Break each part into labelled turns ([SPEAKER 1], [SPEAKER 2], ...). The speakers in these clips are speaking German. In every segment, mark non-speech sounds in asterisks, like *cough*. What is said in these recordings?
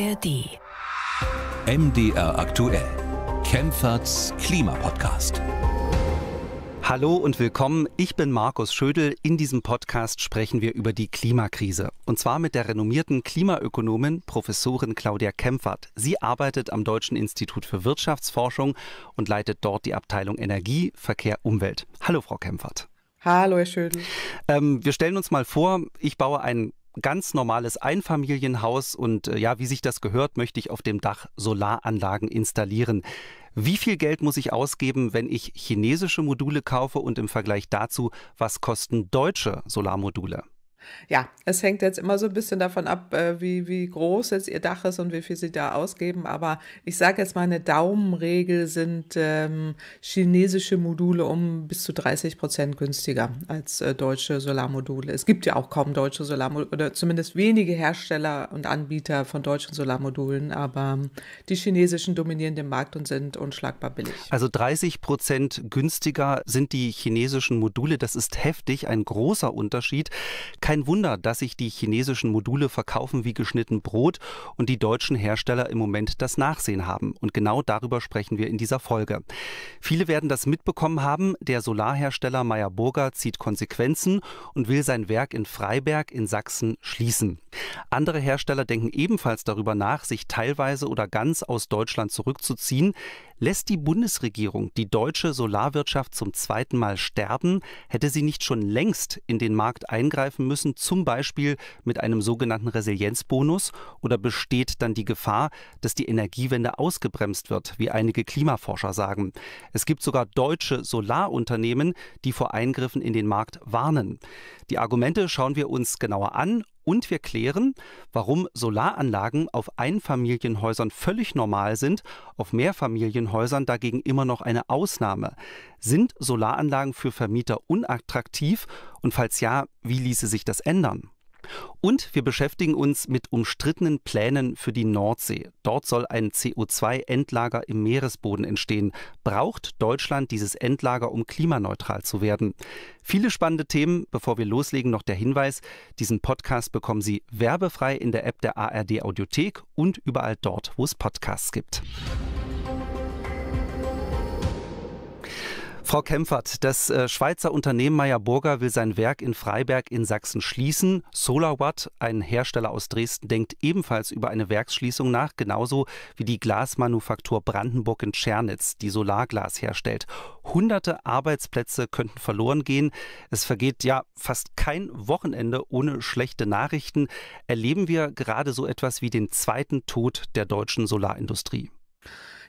[SPEAKER 1] ARD. MDR aktuell. Kempferts Klimapodcast. Hallo und willkommen. Ich bin Markus Schödel. In diesem Podcast sprechen wir über die Klimakrise. Und zwar mit der renommierten Klimaökonomin Professorin Claudia Kempfert. Sie arbeitet am Deutschen Institut für Wirtschaftsforschung und leitet dort die Abteilung Energie, Verkehr, Umwelt. Hallo, Frau Kempfert.
[SPEAKER 2] Hallo, Herr Schödel.
[SPEAKER 1] Ähm, wir stellen uns mal vor, ich baue ein ganz normales Einfamilienhaus und äh, ja, wie sich das gehört, möchte ich auf dem Dach Solaranlagen installieren. Wie viel Geld muss ich ausgeben, wenn ich chinesische Module kaufe und im Vergleich dazu, was kosten deutsche Solarmodule?
[SPEAKER 2] Ja, es hängt jetzt immer so ein bisschen davon ab, äh, wie, wie groß jetzt Ihr Dach ist und wie viel Sie da ausgeben. Aber ich sage jetzt mal, eine Daumenregel sind ähm, chinesische Module um bis zu 30 Prozent günstiger als äh, deutsche Solarmodule. Es gibt ja auch kaum deutsche Solarmodule oder zumindest wenige Hersteller und Anbieter von deutschen Solarmodulen. Aber die chinesischen dominieren den Markt und sind unschlagbar billig.
[SPEAKER 1] Also 30 Prozent günstiger sind die chinesischen Module. Das ist heftig, ein großer Unterschied. Kein Wunder, dass sich die chinesischen Module verkaufen wie geschnitten Brot und die deutschen Hersteller im Moment das Nachsehen haben. Und genau darüber sprechen wir in dieser Folge. Viele werden das mitbekommen haben. Der Solarhersteller Meyer Burger zieht Konsequenzen und will sein Werk in Freiberg in Sachsen schließen. Andere Hersteller denken ebenfalls darüber nach, sich teilweise oder ganz aus Deutschland zurückzuziehen. Lässt die Bundesregierung die deutsche Solarwirtschaft zum zweiten Mal sterben, hätte sie nicht schon längst in den Markt eingreifen müssen, zum Beispiel mit einem sogenannten Resilienzbonus, oder besteht dann die Gefahr, dass die Energiewende ausgebremst wird, wie einige Klimaforscher sagen. Es gibt sogar deutsche Solarunternehmen, die vor Eingriffen in den Markt warnen. Die Argumente schauen wir uns genauer an und wir klären, warum Solaranlagen auf Einfamilienhäusern völlig normal sind, auf Mehrfamilienhäusern dagegen immer noch eine Ausnahme. Sind Solaranlagen für Vermieter unattraktiv und falls ja, wie ließe sich das ändern? Und wir beschäftigen uns mit umstrittenen Plänen für die Nordsee. Dort soll ein CO2-Endlager im Meeresboden entstehen. Braucht Deutschland dieses Endlager, um klimaneutral zu werden? Viele spannende Themen. Bevor wir loslegen, noch der Hinweis, diesen Podcast bekommen Sie werbefrei in der App der ARD Audiothek und überall dort, wo es Podcasts gibt. Frau Kempfert, das äh, Schweizer Unternehmen Meyer Burger will sein Werk in Freiberg in Sachsen schließen. SolarWatt, ein Hersteller aus Dresden, denkt ebenfalls über eine Werksschließung nach, genauso wie die Glasmanufaktur Brandenburg in Tschernitz, die Solarglas herstellt. Hunderte Arbeitsplätze könnten verloren gehen. Es vergeht ja fast kein Wochenende ohne schlechte Nachrichten. Erleben wir gerade so etwas wie den zweiten Tod der deutschen Solarindustrie.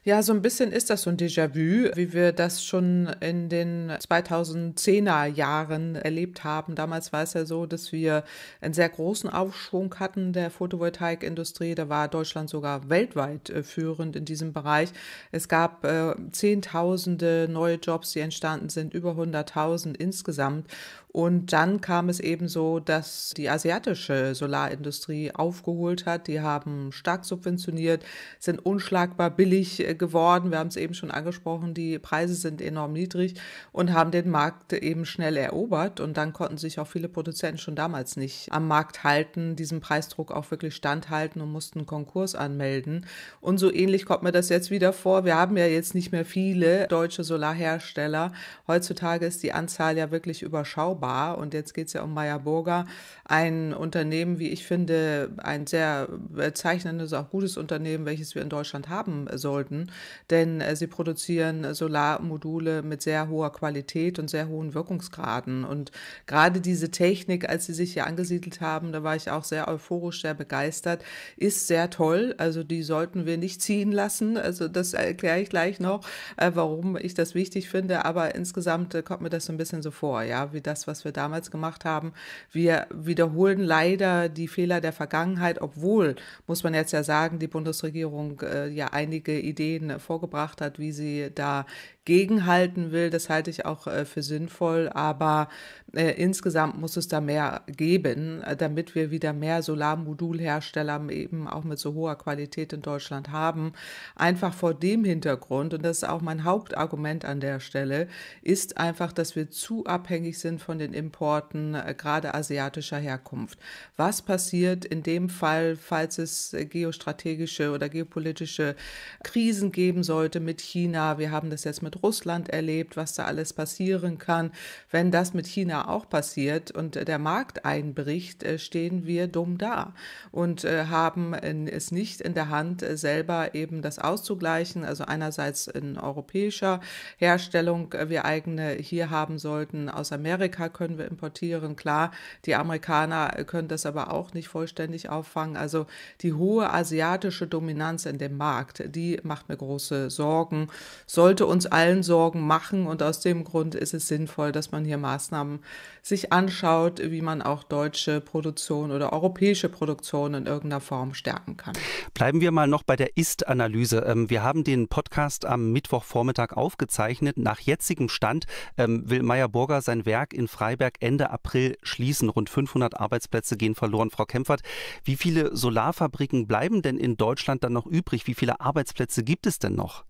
[SPEAKER 2] Ja, so ein bisschen ist das so ein Déjà-vu, wie wir das schon in den 2010er Jahren erlebt haben. Damals war es ja so, dass wir einen sehr großen Aufschwung hatten der Photovoltaikindustrie. Da war Deutschland sogar weltweit äh, führend in diesem Bereich. Es gab äh, Zehntausende neue Jobs, die entstanden sind, über 100.000 insgesamt. Und dann kam es eben so, dass die asiatische Solarindustrie aufgeholt hat. Die haben stark subventioniert, sind unschlagbar billig äh, geworden. Wir haben es eben schon angesprochen, die Preise sind enorm niedrig und haben den Markt eben schnell erobert. Und dann konnten sich auch viele Produzenten schon damals nicht am Markt halten, diesem Preisdruck auch wirklich standhalten und mussten Konkurs anmelden. Und so ähnlich kommt mir das jetzt wieder vor. Wir haben ja jetzt nicht mehr viele deutsche Solarhersteller. Heutzutage ist die Anzahl ja wirklich überschaubar. Baubar und jetzt geht es ja um Meyer Burger, ein Unternehmen, wie ich finde, ein sehr bezeichnendes, auch gutes Unternehmen, welches wir in Deutschland haben sollten, denn äh, sie produzieren Solarmodule mit sehr hoher Qualität und sehr hohen Wirkungsgraden und gerade diese Technik, als sie sich hier angesiedelt haben, da war ich auch sehr euphorisch, sehr begeistert, ist sehr toll, also die sollten wir nicht ziehen lassen, also das erkläre ich gleich noch, äh, warum ich das wichtig finde, aber insgesamt äh, kommt mir das so ein bisschen so vor, ja, wie das, was wir damals gemacht haben. Wir wiederholen leider die Fehler der Vergangenheit, obwohl, muss man jetzt ja sagen, die Bundesregierung äh, ja einige Ideen vorgebracht hat, wie sie da gegenhalten will. Das halte ich auch äh, für sinnvoll, aber äh, insgesamt muss es da mehr geben, äh, damit wir wieder mehr Solarmodulhersteller eben auch mit so hoher Qualität in Deutschland haben. Einfach vor dem Hintergrund, und das ist auch mein Hauptargument an der Stelle, ist einfach, dass wir zu abhängig sind von den Importen, äh, gerade asiatischer Herkunft. Was passiert in dem Fall, falls es geostrategische oder geopolitische Krisen geben sollte mit China? Wir haben das jetzt mit Russland erlebt, was da alles passieren kann. Wenn das mit China auch passiert und der Markt einbricht, äh, stehen wir dumm da und äh, haben äh, es nicht in der Hand, selber eben das auszugleichen. Also einerseits in europäischer Herstellung wir eigene hier haben sollten. Aus Amerika können wir importieren. Klar, die Amerikaner können das aber auch nicht vollständig auffangen. Also die hohe asiatische Dominanz in dem Markt, die macht mir große Sorgen, sollte uns allen allen Sorgen machen. Und aus dem Grund ist es sinnvoll, dass man hier Maßnahmen sich anschaut, wie man auch deutsche Produktion oder europäische Produktion in irgendeiner Form stärken kann.
[SPEAKER 1] Bleiben wir mal noch bei der Ist-Analyse. Ähm, wir haben den Podcast am Mittwochvormittag aufgezeichnet. Nach jetzigem Stand ähm, will Meyer-Burger sein Werk in Freiberg Ende April schließen. Rund 500 Arbeitsplätze gehen verloren. Frau Kempfert, wie viele Solarfabriken bleiben denn in Deutschland dann noch übrig? Wie viele Arbeitsplätze gibt es denn noch?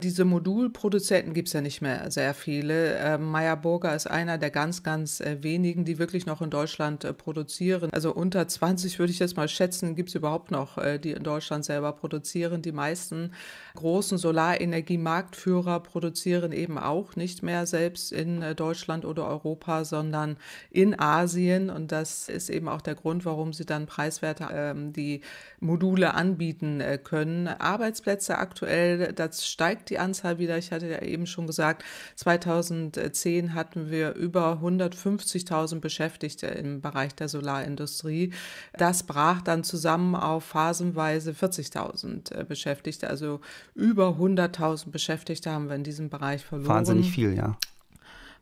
[SPEAKER 2] Diese Modulproduzenten gibt es ja nicht mehr sehr viele. Äh, Meyer Burger ist einer der ganz, ganz äh, wenigen, die wirklich noch in Deutschland äh, produzieren. Also unter 20 würde ich jetzt mal schätzen, gibt es überhaupt noch, äh, die in Deutschland selber produzieren. Die meisten großen Solarenergie-Marktführer produzieren eben auch nicht mehr selbst in äh, Deutschland oder Europa, sondern in Asien. Und das ist eben auch der Grund, warum sie dann preiswerter ähm, die Module anbieten äh, können. Arbeitsplätze aktuell, das steigt die Anzahl wieder. Ich hatte ja eben schon gesagt, 2010 hatten wir über 150.000 Beschäftigte im Bereich der Solarindustrie. Das brach dann zusammen auf phasenweise 40.000 äh, Beschäftigte. Also über 100.000 Beschäftigte haben wir in diesem Bereich verloren. Wahnsinnig viel, ja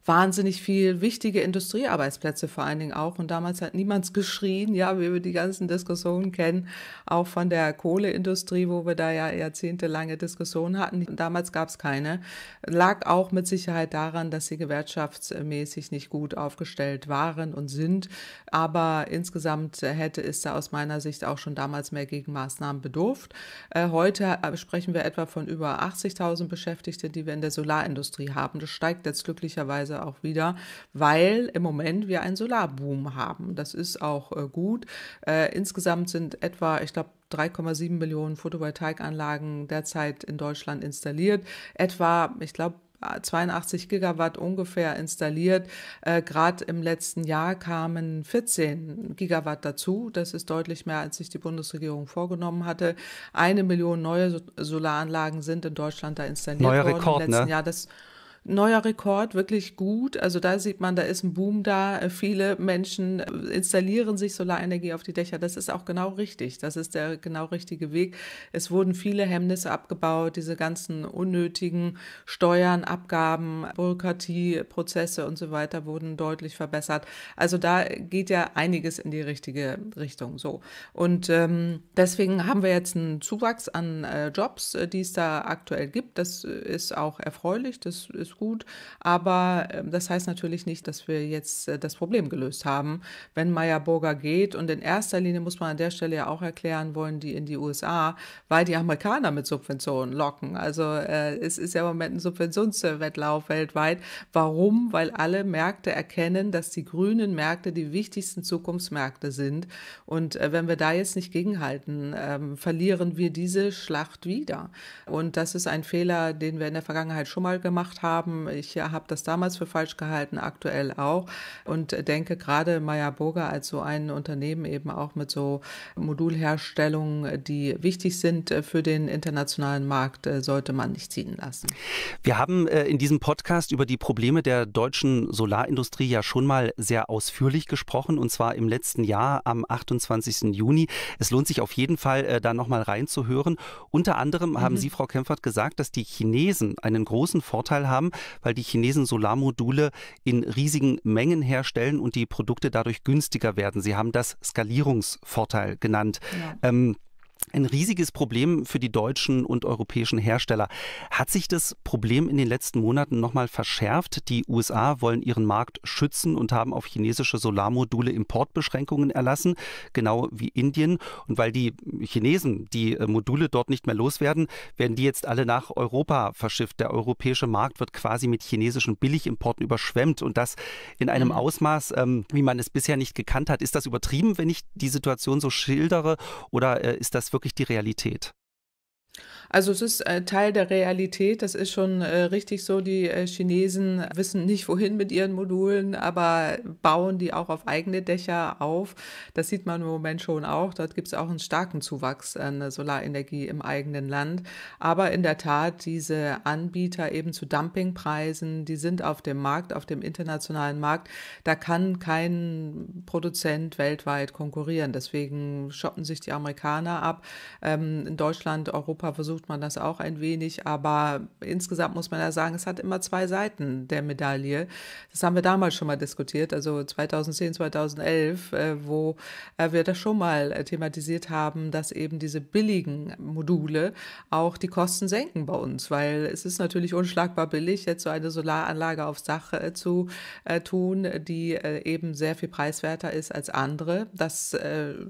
[SPEAKER 2] wahnsinnig viel wichtige Industriearbeitsplätze vor allen Dingen auch. Und damals hat niemand geschrien, ja, wie wir die ganzen Diskussionen kennen, auch von der Kohleindustrie, wo wir da ja jahrzehntelange Diskussionen hatten. Damals gab es keine. Lag auch mit Sicherheit daran, dass sie gewerkschaftsmäßig nicht gut aufgestellt waren und sind. Aber insgesamt hätte es da aus meiner Sicht auch schon damals mehr Gegenmaßnahmen bedurft. Äh, heute äh, sprechen wir etwa von über 80.000 Beschäftigten, die wir in der Solarindustrie haben. Das steigt jetzt glücklicherweise auch wieder, weil im Moment wir einen Solarboom haben. Das ist auch äh, gut. Äh, insgesamt sind etwa, ich glaube, 3,7 Millionen Photovoltaikanlagen derzeit in Deutschland installiert. Etwa, ich glaube, 82 Gigawatt ungefähr installiert. Äh, Gerade im letzten Jahr kamen 14 Gigawatt dazu. Das ist deutlich mehr, als sich die Bundesregierung vorgenommen hatte. Eine Million neue Solaranlagen sind in Deutschland da installiert Neuer worden im letzten ne? Jahr. Das neuer Rekord, wirklich gut. Also da sieht man, da ist ein Boom da. Viele Menschen äh, installieren sich Solarenergie auf die Dächer. Das ist auch genau richtig. Das ist der genau richtige Weg. Es wurden viele Hemmnisse abgebaut, diese ganzen unnötigen Steuern, Abgaben, Bürokratieprozesse und so weiter wurden deutlich verbessert. Also da geht ja einiges in die richtige Richtung. So und ähm, deswegen haben wir jetzt einen Zuwachs an äh, Jobs, äh, die es da aktuell gibt. Das äh, ist auch erfreulich. Das ist gut. Aber äh, das heißt natürlich nicht, dass wir jetzt äh, das Problem gelöst haben, wenn Meyer Burger geht. Und in erster Linie muss man an der Stelle ja auch erklären, wollen die in die USA, weil die Amerikaner mit Subventionen locken. Also äh, es ist ja im Moment ein Subventionswettlauf weltweit. Warum? Weil alle Märkte erkennen, dass die grünen Märkte die wichtigsten Zukunftsmärkte sind. Und äh, wenn wir da jetzt nicht gegenhalten, ähm, verlieren wir diese Schlacht wieder. Und das ist ein Fehler, den wir in der Vergangenheit schon mal gemacht haben haben. Ich habe das damals für falsch gehalten, aktuell auch. Und denke gerade Meyer Burger als so ein Unternehmen eben auch mit so Modulherstellungen, die wichtig sind äh, für den internationalen Markt, äh, sollte man nicht ziehen lassen.
[SPEAKER 1] Wir haben äh, in diesem Podcast über die Probleme der deutschen Solarindustrie ja schon mal sehr ausführlich gesprochen und zwar im letzten Jahr am 28. Juni. Es lohnt sich auf jeden Fall, da nochmal reinzuhören. Unter anderem haben mhm. Sie, Frau Kempfert, gesagt, dass die Chinesen einen großen Vorteil haben, haben, weil die Chinesen Solarmodule in riesigen Mengen herstellen und die Produkte dadurch günstiger werden. Sie haben das Skalierungsvorteil genannt. Ja. Ähm, ein riesiges Problem für die deutschen und europäischen Hersteller. Hat sich das Problem in den letzten Monaten nochmal verschärft? Die USA wollen ihren Markt schützen und haben auf chinesische Solarmodule Importbeschränkungen erlassen, genau wie Indien. Und weil die Chinesen die äh, Module dort nicht mehr loswerden, werden die jetzt alle nach Europa verschifft. Der europäische Markt wird quasi mit chinesischen Billigimporten überschwemmt und das in einem mhm. Ausmaß, ähm, wie man es bisher nicht gekannt hat. Ist das übertrieben, wenn ich die Situation so schildere oder äh, ist das wirklich wirklich die Realität?
[SPEAKER 2] Also es ist äh, Teil der Realität, das ist schon äh, richtig so. Die äh, Chinesen wissen nicht, wohin mit ihren Modulen, aber bauen die auch auf eigene Dächer auf. Das sieht man im Moment schon auch. Dort gibt es auch einen starken Zuwachs an Solarenergie im eigenen Land. Aber in der Tat, diese Anbieter eben zu Dumpingpreisen, die sind auf dem Markt, auf dem internationalen Markt. Da kann kein Produzent weltweit konkurrieren. Deswegen schotten sich die Amerikaner ab. Ähm, in Deutschland, Europa versuchen versucht man das auch ein wenig. Aber insgesamt muss man ja sagen, es hat immer zwei Seiten der Medaille. Das haben wir damals schon mal diskutiert, also 2010, 2011, äh, wo äh, wir das schon mal äh, thematisiert haben, dass eben diese billigen Module auch die Kosten senken bei uns, weil es ist natürlich unschlagbar billig, jetzt so eine Solaranlage aufs Dach zu tun, die eben sehr viel preiswerter ist als andere. Das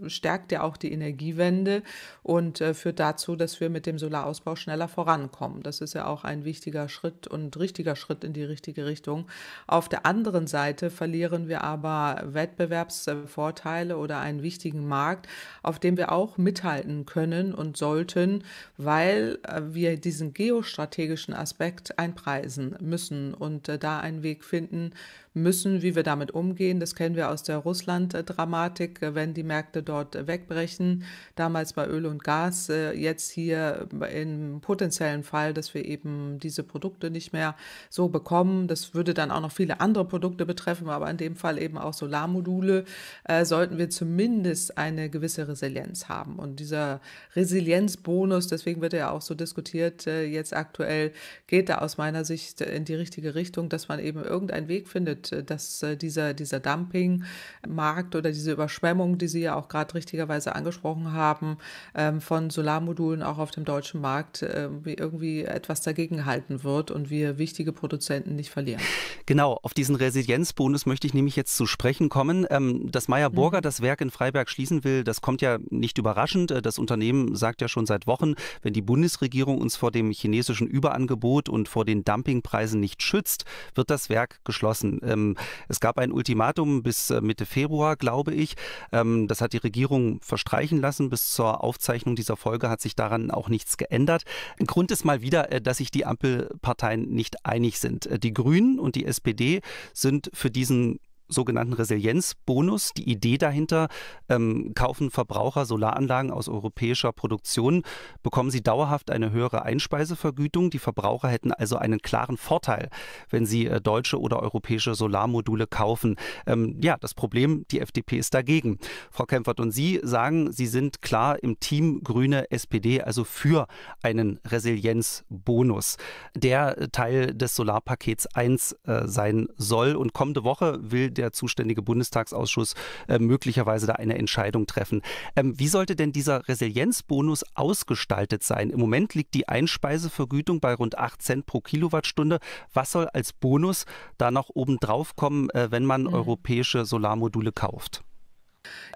[SPEAKER 2] stärkt ja auch die Energiewende und führt dazu, dass wir mit dem Solar Wandelausbau schneller vorankommen. Das ist ja auch ein wichtiger Schritt und richtiger Schritt in die richtige Richtung. Auf der anderen Seite verlieren wir aber Wettbewerbsvorteile oder einen wichtigen Markt, auf dem wir auch mithalten können und sollten, weil äh, wir diesen geostrategischen Aspekt einpreisen müssen und äh, da einen Weg finden müssen, wie wir damit umgehen. Das kennen wir aus der Russland-Dramatik, äh, wenn die Märkte dort wegbrechen, damals bei Öl und Gas, jetzt hier im potenziellen Fall, dass wir eben diese Produkte nicht mehr so bekommen. Das würde dann auch noch viele andere Produkte betreffen, aber in dem Fall eben auch Solarmodule, äh, sollten wir zumindest eine gewisse Resilienz haben. Und dieser Resilienzbonus, deswegen wird er ja auch so diskutiert äh, jetzt aktuell, geht da aus meiner Sicht in die richtige Richtung, dass man eben irgendeinen Weg findet, äh, dass äh, dieser, dieser Dumpingmarkt oder diese Überschwemmung, die Sie ja auch gerade richtigerweise angesprochen haben, ähm, von Solarmodulen auch auf dem deutschen deutschen Markt äh, irgendwie etwas dagegen halten wird und wir wichtige Produzenten nicht verlieren. *laughs*
[SPEAKER 1] Genau, auf diesen Resilienzbonus möchte ich nämlich jetzt zu sprechen kommen. Ähm, dass Meyer Burger mhm. das Werk in Freiberg schließen will, das kommt ja nicht überraschend. Äh, das Unternehmen sagt ja schon seit Wochen, wenn die Bundesregierung uns vor dem chinesischen Überangebot und vor den Dumpingpreisen nicht schützt, wird das Werk geschlossen. Ähm, es gab ein Ultimatum bis äh, Mitte Februar, glaube ich. Ähm, das hat die Regierung verstreichen lassen. Bis zur Aufzeichnung dieser Folge hat sich daran auch nichts geändert geändert. Ein Grund ist mal wieder, äh, dass sich die Ampelparteien nicht einig sind. Äh, die Grünen und die SPD sind für diesen sogenannten Resilienzbonus. Die Idee dahinter, ähm, kaufen Verbraucher Solaranlagen aus europäischer Produktion, bekommen sie dauerhaft eine höhere Einspeisevergütung. Die Verbraucher hätten also einen klaren Vorteil, wenn sie äh, deutsche oder europäische Solarmodule kaufen. Ähm, ja, das Problem, die FDP ist dagegen. Frau Kempfert und Sie sagen, Sie sind klar im Team Grüne SPD, also für einen Resilienzbonus, der Teil des Solarpakets 1 äh, sein soll. Und kommende Woche will der zuständige Bundestagsausschuss äh, möglicherweise da eine Entscheidung treffen. Ähm, wie sollte denn dieser Resilienzbonus ausgestaltet sein? Im Moment liegt die Einspeisevergütung bei rund 8 Cent pro Kilowattstunde. Was soll als Bonus da noch oben drauf kommen, äh, wenn man mhm. europäische Solarmodule kauft?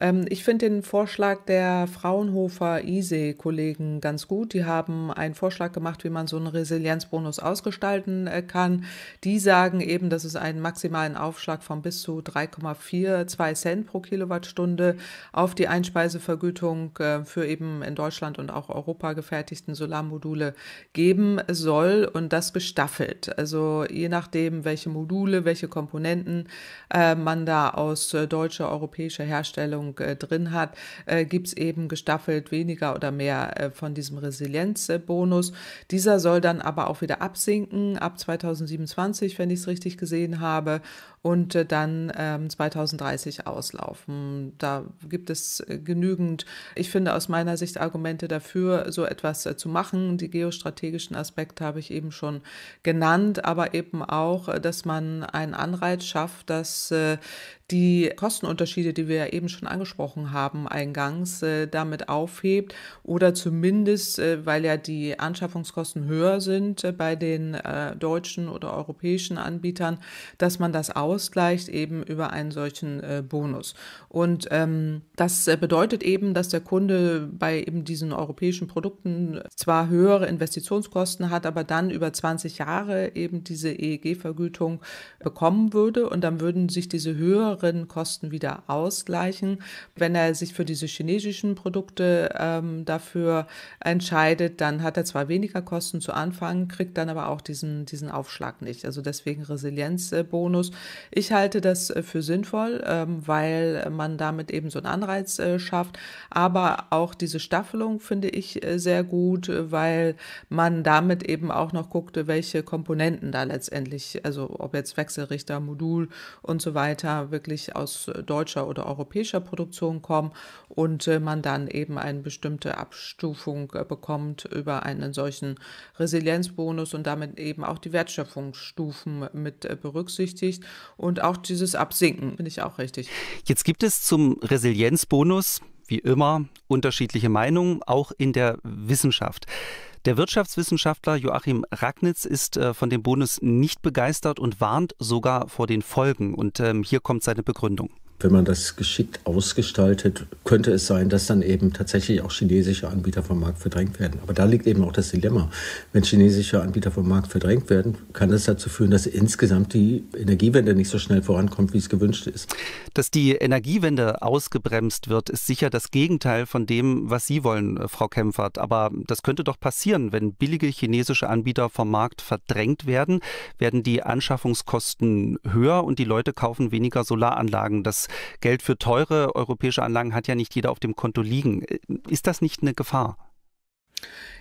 [SPEAKER 2] Ähm, ich finde den Vorschlag der Fraunhofer-ISE-Kollegen ganz gut. Die haben einen Vorschlag gemacht, wie man so einen Resilienzbonus ausgestalten äh, kann. Die sagen eben, dass es einen maximalen Aufschlag von bis zu 3,42 Cent pro Kilowattstunde auf die Einspeisevergütung äh, für eben in Deutschland und auch Europa gefertigten Solarmodule geben soll und das gestaffelt. Also je nachdem, welche Module, welche Komponenten äh, man da aus äh, deutscher, europäischer Hersteller Aufstellung äh, drin hat, äh, gibt es eben gestaffelt weniger oder mehr äh, von diesem Resilienzbonus. Dieser soll dann aber auch wieder absinken ab 2027, wenn ich es richtig gesehen habe und äh, dann 2030 ähm, auslaufen. Da gibt es äh, genügend, ich finde aus meiner Sicht Argumente dafür, so etwas äh, zu machen. Die geostrategischen Aspekte habe ich eben schon genannt, aber eben auch, dass man einen Anreiz schafft, dass die Kostenunterschiede, die wir ja eben schon angesprochen haben, eingangs damit aufhebt oder zumindest, weil ja die Anschaffungskosten höher sind bei den deutschen oder europäischen Anbietern, dass man das auch ausgleicht eben über einen solchen äh, Bonus. Und ähm, das äh, bedeutet eben, dass der Kunde bei eben diesen europäischen Produkten zwar höhere Investitionskosten hat, aber dann über 20 Jahre eben diese EEG-Vergütung bekommen würde und dann würden sich diese höheren Kosten wieder ausgleichen. Wenn er sich für diese chinesischen Produkte ähm, dafür entscheidet, dann hat er zwar weniger Kosten zu Anfang, kriegt dann aber auch diesen, diesen Aufschlag nicht. Also deswegen Resilienzbonus. Äh, ich halte das äh, für sinnvoll, ähm, weil äh, man damit eben so einen Anreiz äh, schafft. Aber auch diese Staffelung finde ich sehr gut, weil man damit eben auch noch guckte, welche Komponenten da letztendlich, also ob jetzt Wechselrichter, Modul und so weiter, wirklich aus deutscher oder europäischer Produktion kommen und man dann eben eine bestimmte Abstufung bekommt über einen solchen Resilienzbonus und damit eben auch die Wertschöpfungsstufen mit berücksichtigt und auch dieses Absinken finde ich auch richtig.
[SPEAKER 1] Jetzt gibt es zum Resilienzbonus wie immer unterschiedliche Meinungen, auch in der Wissenschaft. Der Wirtschaftswissenschaftler Joachim Ragnitz ist äh, von dem Bonus nicht begeistert und warnt sogar vor den Folgen. Und ähm, hier kommt seine Begründung
[SPEAKER 2] wenn man das geschickt ausgestaltet, könnte es sein, dass dann eben tatsächlich auch chinesische Anbieter vom Markt verdrängt werden. Aber da liegt eben auch das Dilemma. Wenn chinesische Anbieter vom Markt verdrängt werden, kann das dazu führen, dass insgesamt die Energiewende nicht so schnell vorankommt, wie es gewünscht ist.
[SPEAKER 1] Dass die Energiewende ausgebremst wird, ist sicher das Gegenteil von dem, was Sie wollen, äh, Frau Kempfert. Aber das könnte doch passieren, wenn billige chinesische Anbieter vom Markt verdrängt werden, werden die Anschaffungskosten höher und die Leute kaufen weniger Solaranlagen. Das Geld für teure europäische Anlagen hat ja nicht jeder auf dem Konto liegen. Ist das nicht eine Gefahr?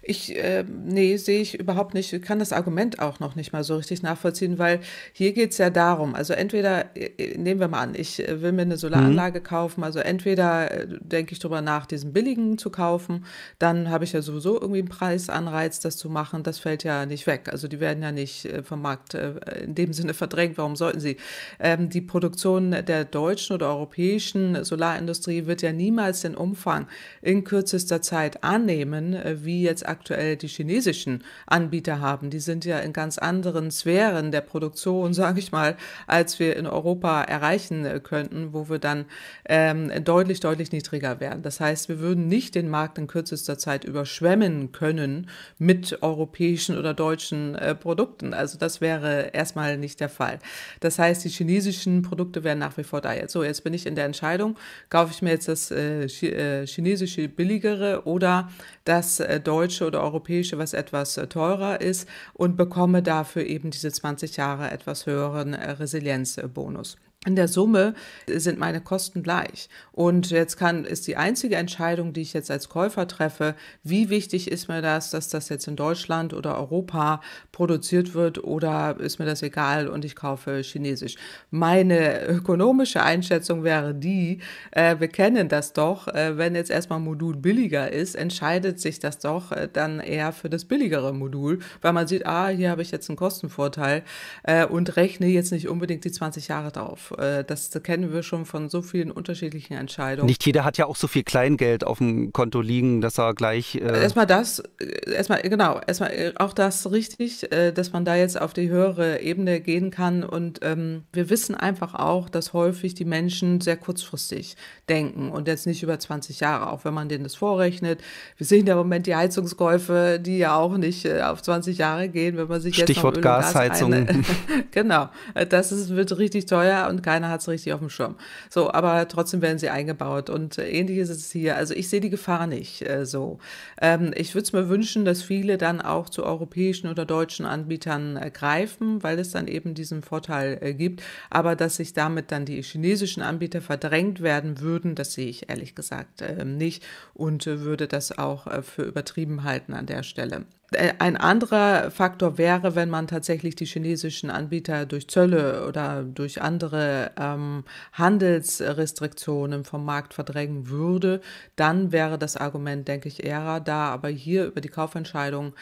[SPEAKER 2] Ich, äh, nee, sehe ich überhaupt nicht, ich kann das Argument auch noch nicht mal so richtig nachvollziehen, weil hier geht es ja darum, also entweder, äh, äh, nehmen wir mal an, ich äh, will mir eine Solaranlage mhm. kaufen, also entweder denke ich darüber nach, diesen billigen zu kaufen, dann habe ich ja sowieso irgendwie einen Preisanreiz, das zu machen, das fällt ja nicht weg, also die werden ja nicht vom Markt in dem Sinne *laughs* verdrängt, warum sollten sie? Ähm, die Produktion der deutschen oder europäischen Solarindustrie wird ja niemals den Umfang in kürzester Zeit annehmen, wie jetzt aktuell aktuell die chinesischen Anbieter haben. Die sind ja in ganz anderen Sphären der Produktion, *laughs* sage ich mal, als wir in Europa erreichen äh, könnten, wo wir dann ähm, deutlich, deutlich niedriger wären. Das heißt, wir würden nicht den Markt in kürzester Zeit überschwemmen können mit europäischen oder deutschen äh, Produkten. Also das wäre erstmal nicht der Fall. Das heißt, die chinesischen Produkte wären nach wie vor da. Jetzt so, jetzt bin ich in der Entscheidung, kaufe ich mir jetzt das äh, äh chinesische billigere oder das äh, deutsche oder europäische, was etwas äh, teurer ist und bekomme dafür eben diese 20 Jahre etwas höheren äh, Resilienzbonus. In der Summe sind meine Kosten gleich. Und jetzt kann, ist die einzige Entscheidung, die ich jetzt als Käufer treffe, wie wichtig ist mir das, dass das jetzt in Deutschland oder Europa produziert wird oder ist mir das egal und ich kaufe chinesisch. Meine ökonomische Einschätzung wäre die, äh, wir kennen das doch, äh, wenn jetzt erstmal ein Modul billiger ist, entscheidet sich das doch äh, dann eher für das billigere Modul, weil man sieht, ah, hier habe ich jetzt einen Kostenvorteil äh, und rechne jetzt nicht unbedingt die 20 Jahre drauf. Äh, das kennen wir schon von so vielen unterschiedlichen Entscheidungen. Nicht
[SPEAKER 1] jeder hat ja auch so viel Kleingeld auf dem Konto liegen, dass er gleich. Äh, äh erstmal
[SPEAKER 2] das, äh, erstmal, genau, erstmal auch das richtig, dass man da jetzt auf die höhere Ebene gehen kann. Und ähm, wir wissen einfach auch, dass häufig die Menschen sehr kurzfristig denken und jetzt nicht über 20 Jahre, auch wenn man denen das vorrechnet. Wir sehen ja im Moment die Heizungskäufe, die ja auch nicht auf 20 Jahre gehen, wenn man sich Stichwort jetzt. Stichwort Gasheizung. *laughs* genau, das ist, wird richtig teuer und und keiner hat es richtig auf dem Schirm. So, aber trotzdem werden sie eingebaut und äh, ähnlich ist es hier. Also ich sehe die Gefahr nicht äh, so. Ähm, ich würde es mir wünschen, dass viele dann auch zu europäischen oder deutschen Anbietern äh, greifen, weil es dann eben diesen Vorteil äh, gibt. Aber dass sich damit dann die chinesischen Anbieter verdrängt werden würden, das sehe ich ehrlich gesagt ähm, nicht und äh, würde das auch äh, für übertrieben halten an der Stelle. Äh, ein anderer Faktor wäre, wenn man tatsächlich die chinesischen Anbieter durch Zölle oder durch andere ähm, Handelsrestriktionen vom Markt verdrängen würde, dann wäre das Argument, denke ich, eher da. Aber hier über die Kaufentscheidung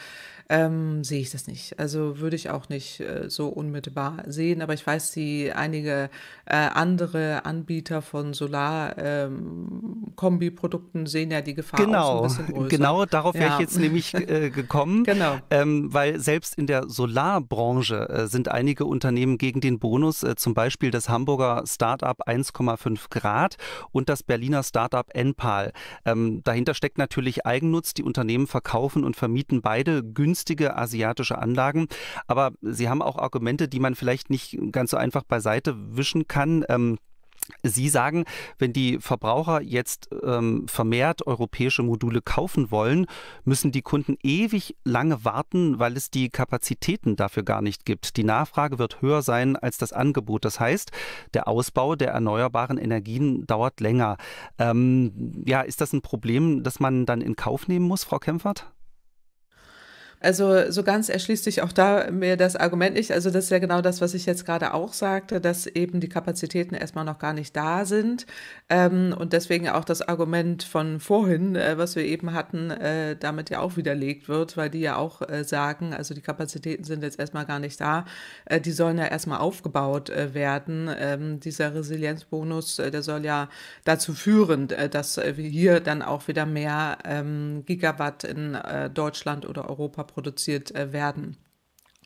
[SPEAKER 2] ähm, sehe ich das nicht. Also würde ich auch nicht äh, so unmittelbar sehen. Aber ich weiß, die einige äh, andere Anbieter von Solar-Kombi-Produkten ähm, sehen ja die Gefahr genau. auch so ein genau. bisschen größer. Genau, darauf ja. wäre ich jetzt
[SPEAKER 1] nämlich äh, *laughs* gekommen. genau. Ähm, weil selbst in der Solarbranche äh, sind einige Unternehmen gegen den Bonus, äh, zum Beispiel das Hamburger Startup 1,5 Grad und das Berliner Startup Enpal. Ähm, dahinter steckt natürlich Eigennutz. Die Unternehmen verkaufen und vermieten beide günstig günstige asiatische Anlagen. Aber Sie haben auch Argumente, die man vielleicht nicht ganz so einfach beiseite wischen kann. Ähm, Sie sagen, wenn die Verbraucher jetzt ähm, vermehrt europäische Module kaufen wollen, müssen die Kunden ewig lange warten, weil es die Kapazitäten dafür gar nicht gibt. Die Nachfrage wird höher sein als das Angebot. Das heißt, der Ausbau der erneuerbaren Energien dauert länger. Ähm, ja, ist das ein Problem, das man dann in Kauf nehmen muss, Frau Kempfert?
[SPEAKER 2] Also so ganz erschließt sich auch da mir das Argument nicht. Also das ist ja genau das, was ich jetzt gerade auch sagte, dass eben die Kapazitäten erstmal noch gar nicht da sind. Ähm, und deswegen auch das Argument von vorhin, äh, was wir eben hatten, äh, damit ja auch widerlegt wird, weil die ja auch äh, sagen, also die Kapazitäten sind jetzt erstmal gar nicht da. Äh, die sollen ja erstmal aufgebaut äh, werden. Ähm, dieser Resilienzbonus, äh, der soll ja dazu führen, dass wir hier dann auch wieder mehr ähm, Gigawatt in Deutschland oder Europa produziert äh, werden.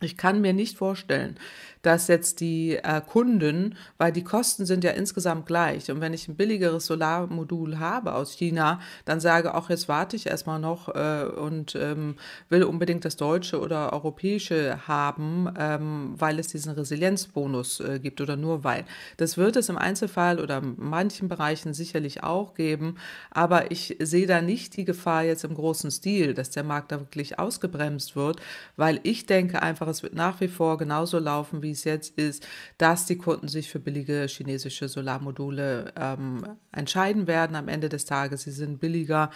[SPEAKER 2] Ich kann mir nicht vorstellen, dass jetzt die äh, Kunden, weil die Kosten sind ja insgesamt gleich. Und wenn ich ein billigeres Solarmodul habe aus China, dann sage auch jetzt warte ich erstmal noch äh, und ähm, will unbedingt das deutsche oder europäische haben, ähm, weil es diesen Resilienzbonus äh, gibt oder nur weil. Das wird es im Einzelfall oder in manchen Bereichen sicherlich auch geben. Aber ich sehe da nicht die Gefahr jetzt im großen Stil, dass der Markt da wirklich ausgebremst wird, weil ich denke einfach, es wird nach wie vor genauso laufen, wie es jetzt ist, dass die Kunden sich für billige chinesische Solarmodule ähm, entscheiden werden am Ende des Tages. Sie sind billiger,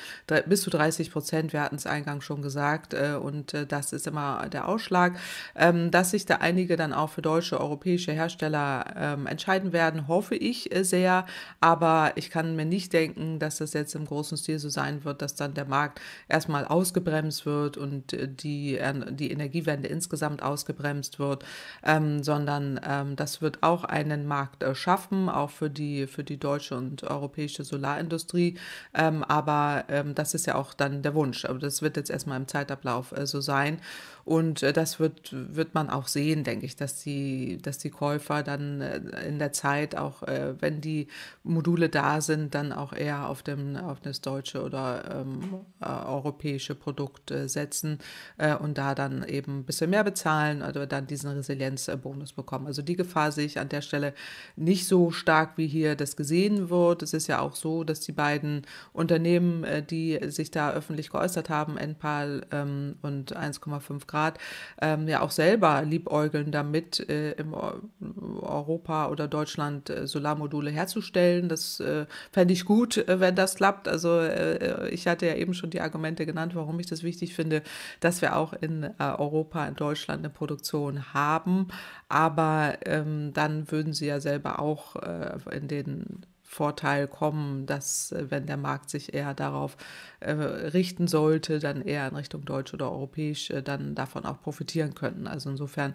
[SPEAKER 2] bis zu 30 Prozent, wir hatten es eingangs schon gesagt, äh, und äh, das ist immer der Ausschlag. Ähm, dass sich da einige dann auch für deutsche, europäische Hersteller ähm, entscheiden werden, hoffe ich äh, sehr, aber ich kann mir nicht denken, dass das jetzt im großen Stil so sein wird, dass dann der Markt erstmal ausgebremst wird und äh, die, äh, die Energiewende insgesamt ausgebremst wird, ähm, sondern ähm, das wird auch einen Markt äh, schaffen, auch für die, für die deutsche und europäische Solarindustrie. Ähm, aber ähm, das ist ja auch dann der Wunsch. Aber das wird jetzt erstmal im Zeitablauf äh, so sein. Und äh, das wird, wird man auch sehen, denke ich, dass die, dass die Käufer dann äh, in der Zeit auch, äh, wenn die Module da sind, dann auch eher auf, dem, auf das deutsche oder ähm, äh, europäische Produkt setzen äh, und da dann eben ein bisschen mehr bezahlen oder dann diesen Resilienzbonus bekommen. Also die Gefahr sehe ich an der Stelle nicht so stark, wie hier das gesehen wird. Es ist ja auch so, dass die beiden Unternehmen, die sich da öffentlich geäußert haben, Enpal ähm, und 1,5 Grad, Sicherheitsrat ähm, ja auch selber liebäugeln damit, äh, im Europa oder Deutschland äh, Solarmodule herzustellen. Das äh, fände ich gut, äh, wenn das klappt. Also äh, ich hatte ja eben schon die Argumente genannt, warum ich das wichtig finde, dass wir auch in äh, Europa, in Deutschland eine Produktion haben. Aber ähm, dann würden sie ja selber auch in den Vorteil kommen, dass äh, wenn der Markt sich eher darauf äh, richten sollte, dann eher in Richtung deutsch oder europäisch, äh, dann davon auch profitieren könnten. Also insofern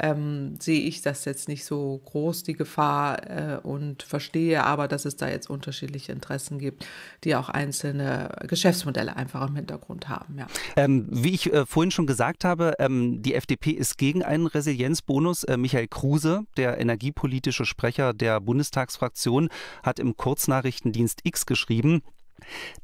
[SPEAKER 2] ähm, sehe ich das jetzt nicht so groß, die Gefahr, äh, und verstehe aber, dass es da jetzt unterschiedliche Interessen gibt, die auch einzelne Geschäftsmodelle einfach im Hintergrund haben. Ja.
[SPEAKER 1] Ähm, wie ich äh, vorhin schon gesagt habe, ähm, die FDP ist gegen einen Resilienzbonus. Äh, Michael Kruse, der energiepolitische Sprecher der Bundestagsfraktion, hat im Kurznachrichtendienst X geschrieben,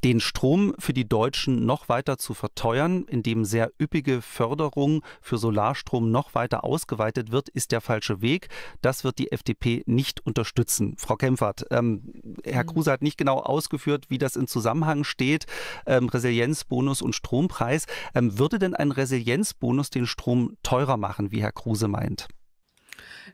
[SPEAKER 1] den Strom für die Deutschen noch weiter zu verteuern, indem sehr üppige Förderung für Solarstrom noch weiter ausgeweitet wird, ist der falsche Weg. Das wird die FDP nicht unterstützen. Frau Kempfert, ähm, Herr mhm. Kruse hat nicht genau ausgeführt, wie das in Zusammenhang steht, ähm, Resilienzbonus und Strompreis. Ähm, würde denn ein Resilienzbonus den Strom teurer machen, wie Herr Kruse meint?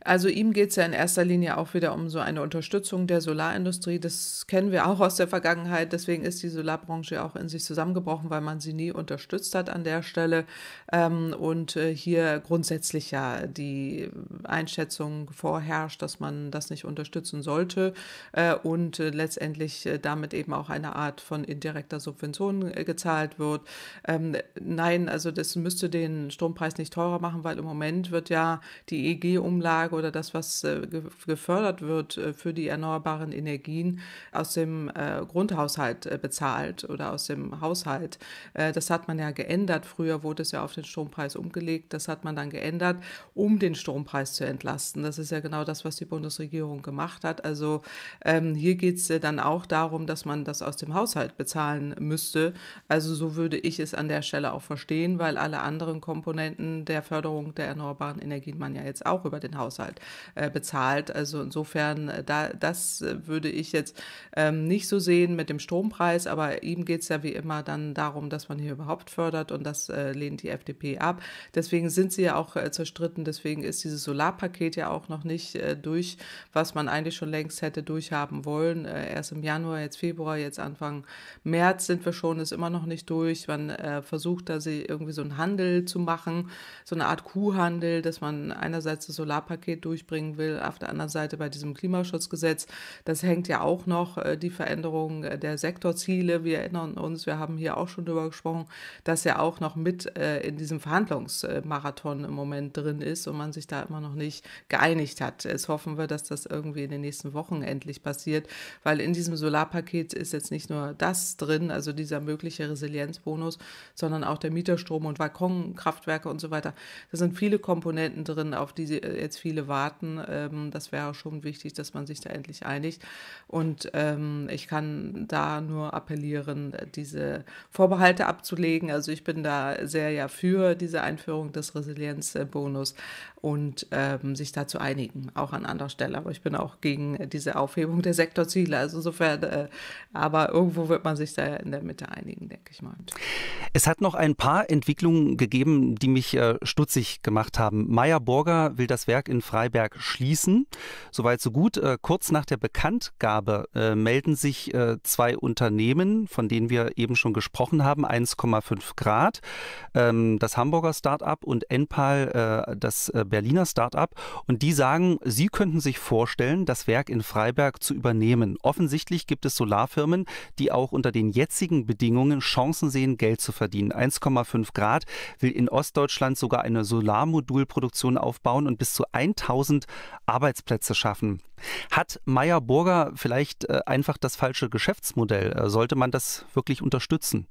[SPEAKER 2] Also ihm geht es ja in erster Linie auch wieder um so eine Unterstützung der Solarindustrie. Das kennen wir auch aus der Vergangenheit. Deswegen ist die Solarbranche auch in sich zusammengebrochen, weil man sie nie unterstützt hat an der Stelle. Ähm, und äh, hier grundsätzlich ja die Einschätzung vorherrscht, dass man das nicht unterstützen sollte äh, und äh, letztendlich damit eben auch eine Art von indirekter Subvention gezahlt wird. Ähm, nein, also das müsste den Strompreis nicht teurer machen, weil im Moment wird ja die EG um Umlage oder das, was äh, gefördert wird äh, für die erneuerbaren Energien, aus dem äh, Grundhaushalt bezahlt oder aus dem Haushalt. Das hat man ja geändert. Früher wurde es ja auf den Strompreis umgelegt. Das hat man dann geändert, um den Strompreis zu entlasten. Das ist ja genau das, was die Bundesregierung gemacht hat. Also ähm, hier geht es dann auch darum, dass man das aus dem Haushalt bezahlen müsste. Also so würde ich es an der Stelle auch verstehen, weil alle anderen Komponenten der Förderung der erneuerbaren Energien man ja jetzt auch über den den Haushalt äh, bezahlt. Also insofern, äh, da, das äh, würde ich jetzt ähm, nicht so sehen mit dem Strompreis, aber ihm geht es ja wie immer dann darum, dass man hier überhaupt fördert und das äh, lehnt die FDP ab. Deswegen sind sie ja auch äh, zerstritten, deswegen ist dieses Solarpaket ja auch noch nicht äh, durch, was man eigentlich schon längst hätte durchhaben wollen. erst im Januar, jetzt Februar, jetzt Anfang März sind wir schon, ist immer noch nicht durch. Man versucht da sie irgendwie so einen Handel zu machen, so eine Art Kuhhandel, dass man einerseits das Solar Solarpaket durchbringen will. Auf der anderen Seite bei diesem Klimaschutzgesetz, das hängt ja auch noch äh, die Veränderung äh, der Sektorziele. Wir erinnern uns, wir haben hier auch schon darüber gesprochen, dass ja auch noch mit äh, in diesem Verhandlungsmarathon im Moment drin ist und man sich da immer noch nicht geeinigt hat. Es hoffen wir, dass das irgendwie in den nächsten Wochen endlich passiert, weil in diesem Solarpaket ist jetzt nicht nur das drin, also dieser mögliche Resilienzbonus, sondern auch der Mieterstrom und Balkonkraftwerke und so weiter. Da sind viele Komponenten drin, auf die jetzt viele warten. Ähm, das wäre schon wichtig, dass man sich da endlich einigt. Und ähm, ich kann da nur appellieren, diese Vorbehalte abzulegen. Also ich bin da sehr ja für diese Einführung des Resilienzbonus und ähm, sich da zu einigen, auch an anderer Stelle. Aber ich bin auch gegen diese Aufhebung der Sektorziele. Also insofern, äh, aber irgendwo wird man sich da in der Mitte einigen, denke ich mal.
[SPEAKER 1] Es hat noch ein paar Entwicklungen gegeben, die mich äh, stutzig gemacht haben. Maya Burger will das Werk in Freiberg schließen. Soweit so gut. Äh, kurz nach der Bekanntgabe äh, melden sich äh, zwei Unternehmen, von denen wir eben schon gesprochen haben, 1,5 Grad, ähm, das Hamburger Startup und Enpal, das Berliner Startup. Und die sagen, sie könnten sich vorstellen, das Werk in Freiberg zu übernehmen. Offensichtlich gibt es Solarfirmen, die auch unter den jetzigen Bedingungen Chancen sehen, Geld zu verdienen. 1,5 Grad will in Ostdeutschland sogar eine Solarmodulproduktion aufbauen und bis zu 1000 Arbeitsplätze schaffen. Hat Meyer Burger vielleicht äh, einfach das falsche Geschäftsmodell? Äh, sollte man das wirklich unterstützen?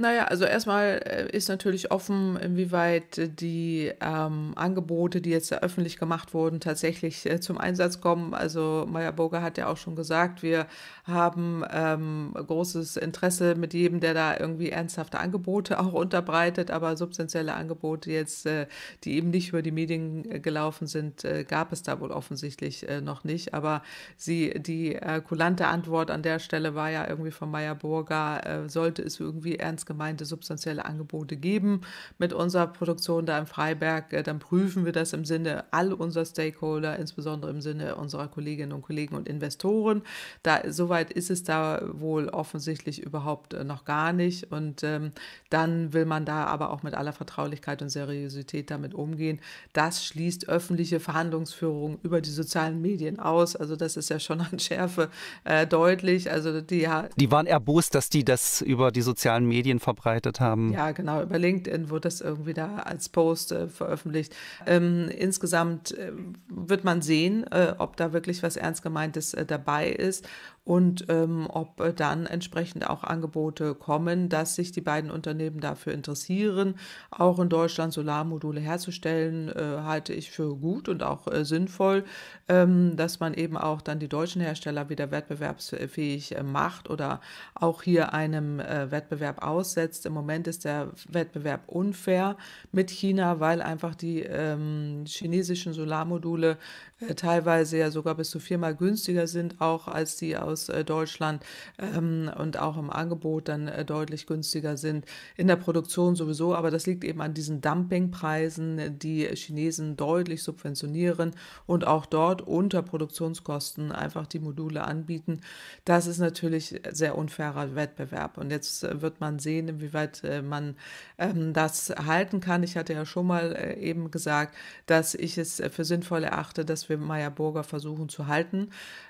[SPEAKER 2] Naja, also erstmal äh, ist natürlich offen, inwieweit die ähm, Angebote, die jetzt öffentlich gemacht wurden, tatsächlich äh, zum Einsatz kommen. Also Meyer Burger hat ja auch schon gesagt, wir haben ähm, großes Interesse mit jedem, der da irgendwie ernsthafte Angebote auch unterbreitet, aber substanzielle Angebote jetzt, äh, die eben nicht über die Medien äh, gelaufen sind, äh, gab es da wohl offensichtlich äh, noch nicht. Aber sie, die kulante Antwort an der Stelle war ja irgendwie von Maya Boga, sollte es irgendwie ernst gemeinte substanzielle Angebote geben mit unserer Produktion da im Freiberg, äh, dann prüfen wir das im Sinne all unserer Stakeholder, insbesondere im Sinne unserer Kolleginnen und Kollegen und Investoren. Da soweit ist es da wohl offensichtlich überhaupt äh, noch gar nicht. Und ähm, dann will man da aber auch mit aller Vertraulichkeit und Seriosität damit umgehen. Das schließt öffentliche Verhandlungsführung über die sozialen Medien aus. Also das ist ja schon an Schärfe äh, deutlich. Also die,
[SPEAKER 1] die waren erbost, dass die das über die sozialen Medien Medien verbreitet haben.
[SPEAKER 2] Ja, genau. Über LinkedIn wurde das irgendwie da als Post äh, veröffentlicht. Ähm, insgesamt äh, wird man sehen, äh, ob da wirklich was Ernst gemeintes äh, dabei ist und ähm, ob äh, dann entsprechend auch Angebote kommen, dass sich die beiden Unternehmen dafür interessieren, auch in Deutschland Solarmodule herzustellen, äh, halte ich für gut und auch äh, sinnvoll, ähm, dass man eben auch dann die deutschen Hersteller wieder wettbewerbsfähig äh, macht oder auch hier einem äh, Wettbewerb aussetzt. Im Moment ist der Wettbewerb unfair mit China, weil einfach die ähm, chinesischen Solarmodule äh, teilweise ja sogar bis zu viermal günstiger sind, auch als die aus aus äh, Deutschland ähm, und auch im Angebot dann äh, deutlich günstiger sind. In der Produktion sowieso, aber das liegt eben an diesen Dumpingpreisen, die Chinesen deutlich subventionieren und auch dort unter Produktionskosten einfach die Module anbieten. Das ist natürlich sehr unfairer Wettbewerb. Und jetzt äh, wird man sehen, inwieweit man ähm, das halten kann. Ich hatte ja schon mal äh, eben gesagt, dass ich es für sinnvoll erachte, dass wir Meyer Burger versuchen zu halten.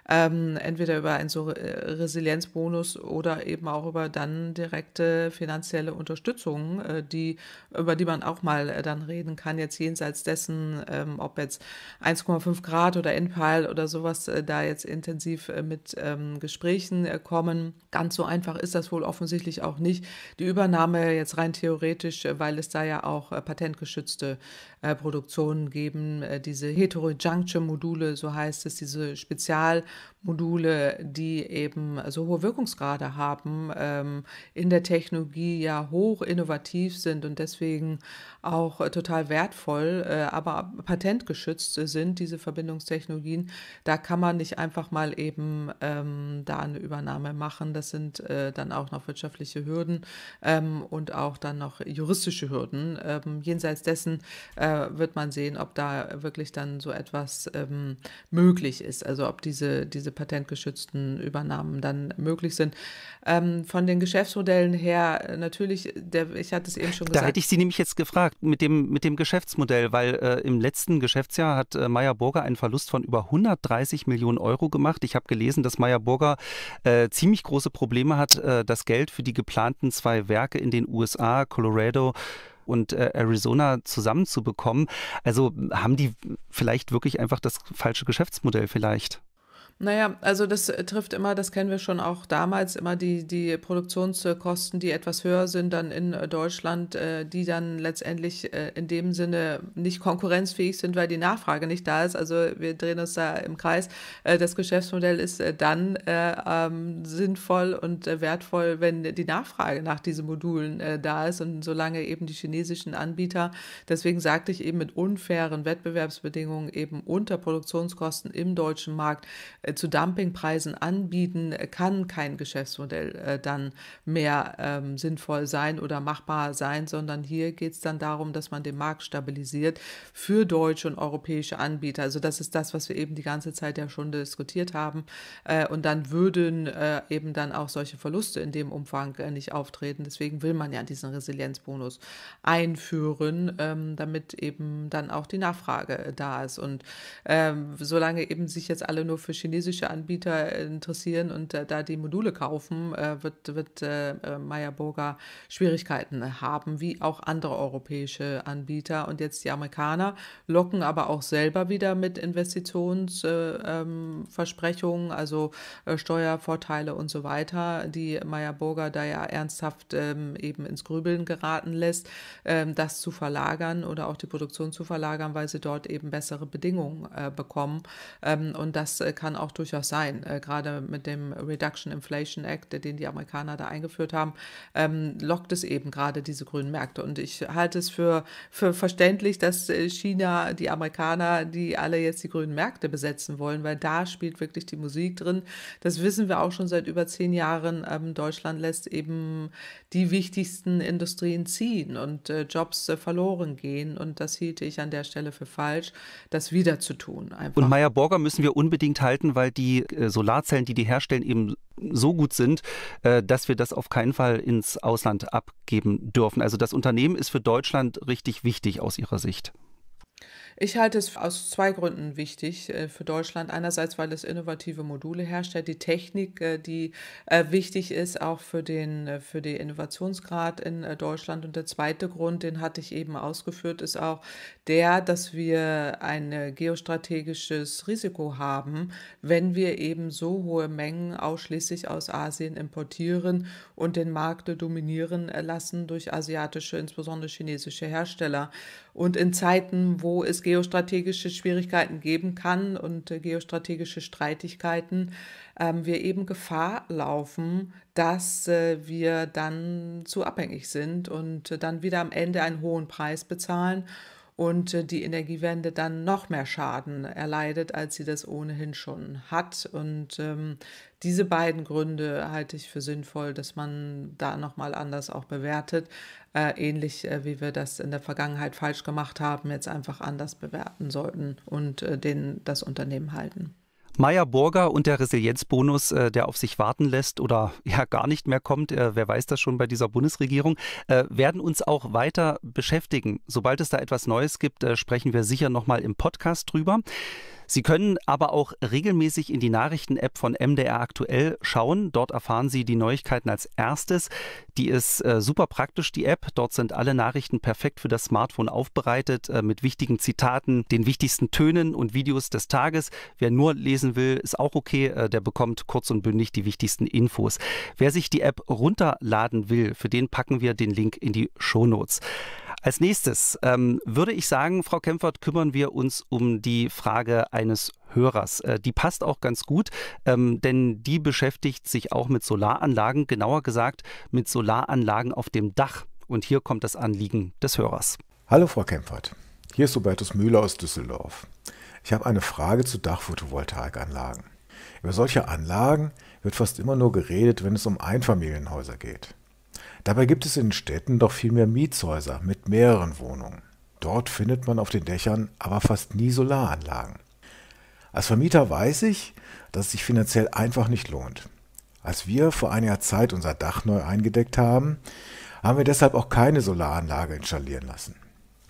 [SPEAKER 2] Ähm, entweder über ein so äh, Resilienzbonus oder eben auch über dann direkte finanzielle Unterstützung, äh, die, über die man auch mal äh, dann reden kann, jetzt jenseits dessen, ähm, ob jetzt 1,5 Grad oder NPAL oder sowas da jetzt intensiv mit ähm, Gesprächen kommen. Ganz so einfach ist das wohl offensichtlich auch nicht. Die Übernahme jetzt rein theoretisch, weil es da ja auch patentgeschützte äh, Produktionen geben. Äh, diese Heterojunction-Module, so heißt es, diese Spezialmodule, die eben so hohe Wirkungsgrade haben, ähm, in der Technologie ja hoch innovativ sind und deswegen auch äh, total wertvoll, aber patentgeschützt sind, diese Verbindungstechnologien. Da kann man nicht einfach mal eben ähm, da eine Übernahme machen. Das sind dann auch noch wirtschaftliche Hürden ähm, und auch dann noch juristische Hürden. jenseits dessen wird man sehen, ob da wirklich dann so etwas ähm, möglich ist, also ob diese, diese patentgeschützten Übernahmen dann möglich sind. Ähm, von den Geschäftsmodellen her, natürlich, der, ich hatte es eben schon gesagt. Da hätte ich Sie nämlich jetzt
[SPEAKER 1] gefragt mit dem, mit dem Geschäftsmodell, weil äh, im letzten Geschäftsjahr hat äh, Meyer Burger einen Verlust von über 130 Millionen Euro gemacht. Ich habe gelesen, dass Meyer Burger äh, ziemlich große Probleme hat, äh, das Geld für die geplanten zwei Werke in den USA, Colorado, und äh, Arizona zusammenzubekommen. Also haben die vielleicht wirklich einfach das falsche Geschäftsmodell vielleicht?
[SPEAKER 2] Naja, also das äh, trifft immer, das kennen wir schon auch damals, immer die, die Produktionskosten, die etwas höher sind dann in äh, Deutschland, äh, die dann letztendlich in dem Sinne nicht konkurrenzfähig sind, weil die Nachfrage nicht da ist. Also wir drehen uns da im Kreis. Das Geschäftsmodell ist dann ähm, sinnvoll und wertvoll, wenn die Nachfrage nach diesen Modulen da ist und solange eben die chinesischen Anbieter, deswegen sagte ich eben mit unfairen Wettbewerbsbedingungen eben unter Produktionskosten im deutschen Markt, äh, zu Dumpingpreisen anbieten, äh, kann kein Geschäftsmodell äh, dann mehr ähm, sinnvoll sein oder machbar sein, sondern hier geht es dann darum, dass man den Markt stabilisiert für deutsche und europäische Anbieter. Also das ist das, was wir eben die ganze Zeit ja schon diskutiert haben. und dann würden eben dann auch solche Verluste in dem Umfang nicht auftreten. Deswegen will man ja diesen Resilienzbonus einführen, ähm, damit eben dann auch die Nachfrage da ist. Und ähm, solange eben sich jetzt alle nur für Chinesen chinesische Anbieter äh, interessieren und äh, da die Module kaufen, äh, wird, wird äh, äh Meyer Burger Schwierigkeiten haben, wie auch andere europäische Anbieter. Und jetzt die Amerikaner locken aber auch selber wieder mit Investitionsversprechungen, äh, ähm, also Steuervorteile und so weiter, die Meyer Burger da ja ernsthaft ähm, eben ins Grübeln geraten lässt, ähm, das zu verlagern oder auch die Produktion zu verlagern, weil sie dort eben bessere Bedingungen bekommen. und das kann auch durchaus sein. Äh, gerade mit dem Reduction Inflation Act, den die Amerikaner da eingeführt haben, ähm, lockt es eben gerade diese grünen Märkte. Und ich halte es für, für verständlich, dass äh, China, die Amerikaner, die alle jetzt die grünen Märkte besetzen wollen, weil da spielt wirklich die Musik drin. Das wissen wir auch schon seit über zehn Jahren. Ähm, Deutschland lässt eben die wichtigsten Industrien ziehen und äh, Jobs äh, verloren gehen. Und das hielte ich an der Stelle für falsch, das wieder zu tun. Einfach. Und
[SPEAKER 1] Meyer Borger müssen wir unbedingt halten, werden, weil die äh, Solarzellen, die die herstellen, eben so gut sind, äh, dass wir das auf keinen Fall ins Ausland abgeben dürfen. Also das Unternehmen ist für Deutschland richtig wichtig aus ihrer Sicht.
[SPEAKER 2] Ich halte es aus zwei Gründen wichtig äh, für Deutschland. Einerseits, weil es innovative Module herstellt, die Technik, äh, die äh, wichtig ist auch für den, für den Innovationsgrad in Deutschland. Und der zweite Grund, den hatte ich eben ausgeführt, ist auch der, dass wir ein geostrategisches Risiko haben, wenn wir eben so hohe Mengen ausschließlich aus Asien importieren und den Markt dominieren lassen durch asiatische, insbesondere chinesische Hersteller. Und in Zeiten, wo es geostrategische Schwierigkeiten geben kann und äh, geostrategische Streitigkeiten, ähm, wir eben Gefahr laufen, dass äh, wir dann zu abhängig sind und äh, dann wieder am Ende einen hohen Preis bezahlen und äh, die Energiewende dann noch mehr Schaden erleidet, als sie das ohnehin schon hat. Und ähm, diese beiden Gründe halte ich für sinnvoll, dass man da nochmal anders auch bewertet, äh, ähnlich äh, wie wir das in der Vergangenheit falsch gemacht haben, jetzt einfach anders bewerten sollten und äh, den, das Unternehmen halten.
[SPEAKER 1] Meyer Burger und der Resilienzbonus, äh, der auf sich warten lässt oder ja gar nicht mehr kommt, äh, wer weiß das schon bei dieser Bundesregierung, werden uns auch weiter beschäftigen. Sobald es da etwas Neues gibt, sprechen wir sicher nochmal im Podcast drüber. Sie können aber auch regelmäßig in die Nachrichten-App von MDR aktuell schauen. Dort erfahren Sie die Neuigkeiten als erstes. Die ist äh, super praktisch, die App. Dort sind alle Nachrichten perfekt für das Smartphone aufbereitet, äh, mit wichtigen Zitaten, den wichtigsten Tönen und Videos des Tages. Wer nur lesen will, ist auch okay. Äh, der bekommt kurz und bündig die wichtigsten Infos. Wer sich die App runterladen will, für den packen wir den Link in die Shownotes. Als nächstes ähm, würde ich sagen, Frau Kempfert, kümmern wir uns um die Frage eines Hörers. Äh, die passt auch ganz gut, ähm, denn die beschäftigt sich auch mit Solaranlagen, genauer gesagt mit Solaranlagen auf dem Dach. Und hier kommt das Anliegen des Hörers. Hallo, Frau Kempfert. Hier ist Hubertus Müller aus Düsseldorf. Ich habe eine Frage zu Dachphotovoltaikanlagen. Über solche Anlagen wird fast immer nur geredet, wenn es um Einfamilienhäuser geht. Dabei gibt es in den Städten doch viel mehr Mietshäuser mit mehreren Wohnungen. Dort findet man auf den Dächern aber fast nie Solaranlagen. Als Vermieter weiß ich, dass es sich finanziell einfach nicht lohnt. Als wir vor einiger Zeit unser Dach neu eingedeckt haben, haben wir deshalb auch keine Solaranlage installieren lassen.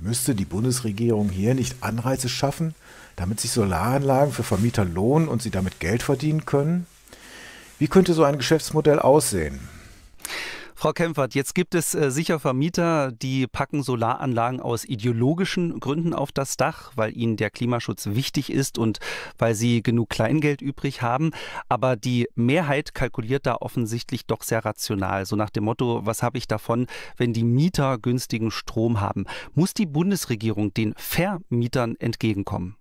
[SPEAKER 1] Müsste die Bundesregierung hier nicht Anreize schaffen, damit sich Solaranlagen für Vermieter lohnen und sie damit Geld verdienen können? Wie könnte so ein Geschäftsmodell aussehen? Frau Kempfert, jetzt gibt es äh, sicher Vermieter, die packen Solaranlagen aus ideologischen Gründen auf das Dach, weil ihnen der Klimaschutz wichtig ist und weil sie genug Kleingeld übrig haben. Aber die Mehrheit kalkuliert da offensichtlich doch sehr rational. So nach dem Motto, was habe ich davon, wenn die Mieter günstigen Strom haben? Muss die Bundesregierung den Vermietern entgegenkommen?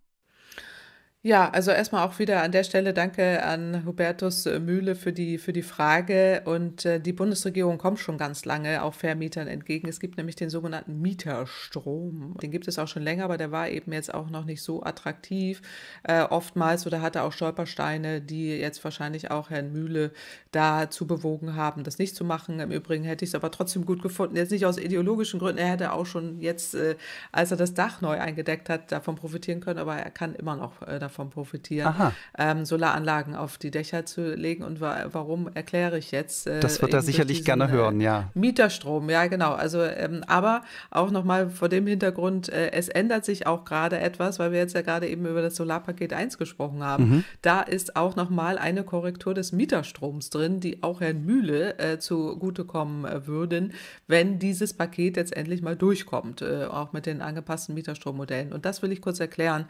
[SPEAKER 2] Ja, also erstmal auch wieder an der Stelle danke an Hubertus Mühle für die, für die Frage. Und äh, die Bundesregierung kommt schon ganz lange auch Vermietern entgegen. Es gibt nämlich den sogenannten Mieterstrom. Den gibt es auch schon länger, aber der war eben jetzt auch noch nicht so attraktiv äh, oftmals oder hatte auch Stolpersteine, die jetzt wahrscheinlich auch Herrn Mühle dazu bewogen haben, das nicht zu machen. Im Übrigen hätte ich es aber trotzdem gut gefunden. Jetzt nicht aus ideologischen Gründen. Er hätte auch schon jetzt, äh, als er das Dach neu eingedeckt hat, davon profitieren können, aber er kann immer noch äh, davon davon profitieren, ähm, Solaranlagen auf die Dächer zu legen. Und wa warum erkläre ich jetzt? Äh, das wird er sicherlich diesen, gerne äh, hören, ja. Äh, Mieterstrom, ja, genau. Also, ähm, aber auch nochmal vor dem Hintergrund, äh, es ändert sich auch gerade etwas, weil wir jetzt ja gerade eben über das Solarpaket 1 gesprochen haben. Mhm. Da ist auch nochmal eine Korrektur des Mieterstroms drin, die auch Herrn Mühle äh, zugutekommen äh, würden, wenn dieses Paket jetzt endlich mal durchkommt, äh, auch mit den angepassten Mieterstrommodellen. Und das will ich kurz erklären,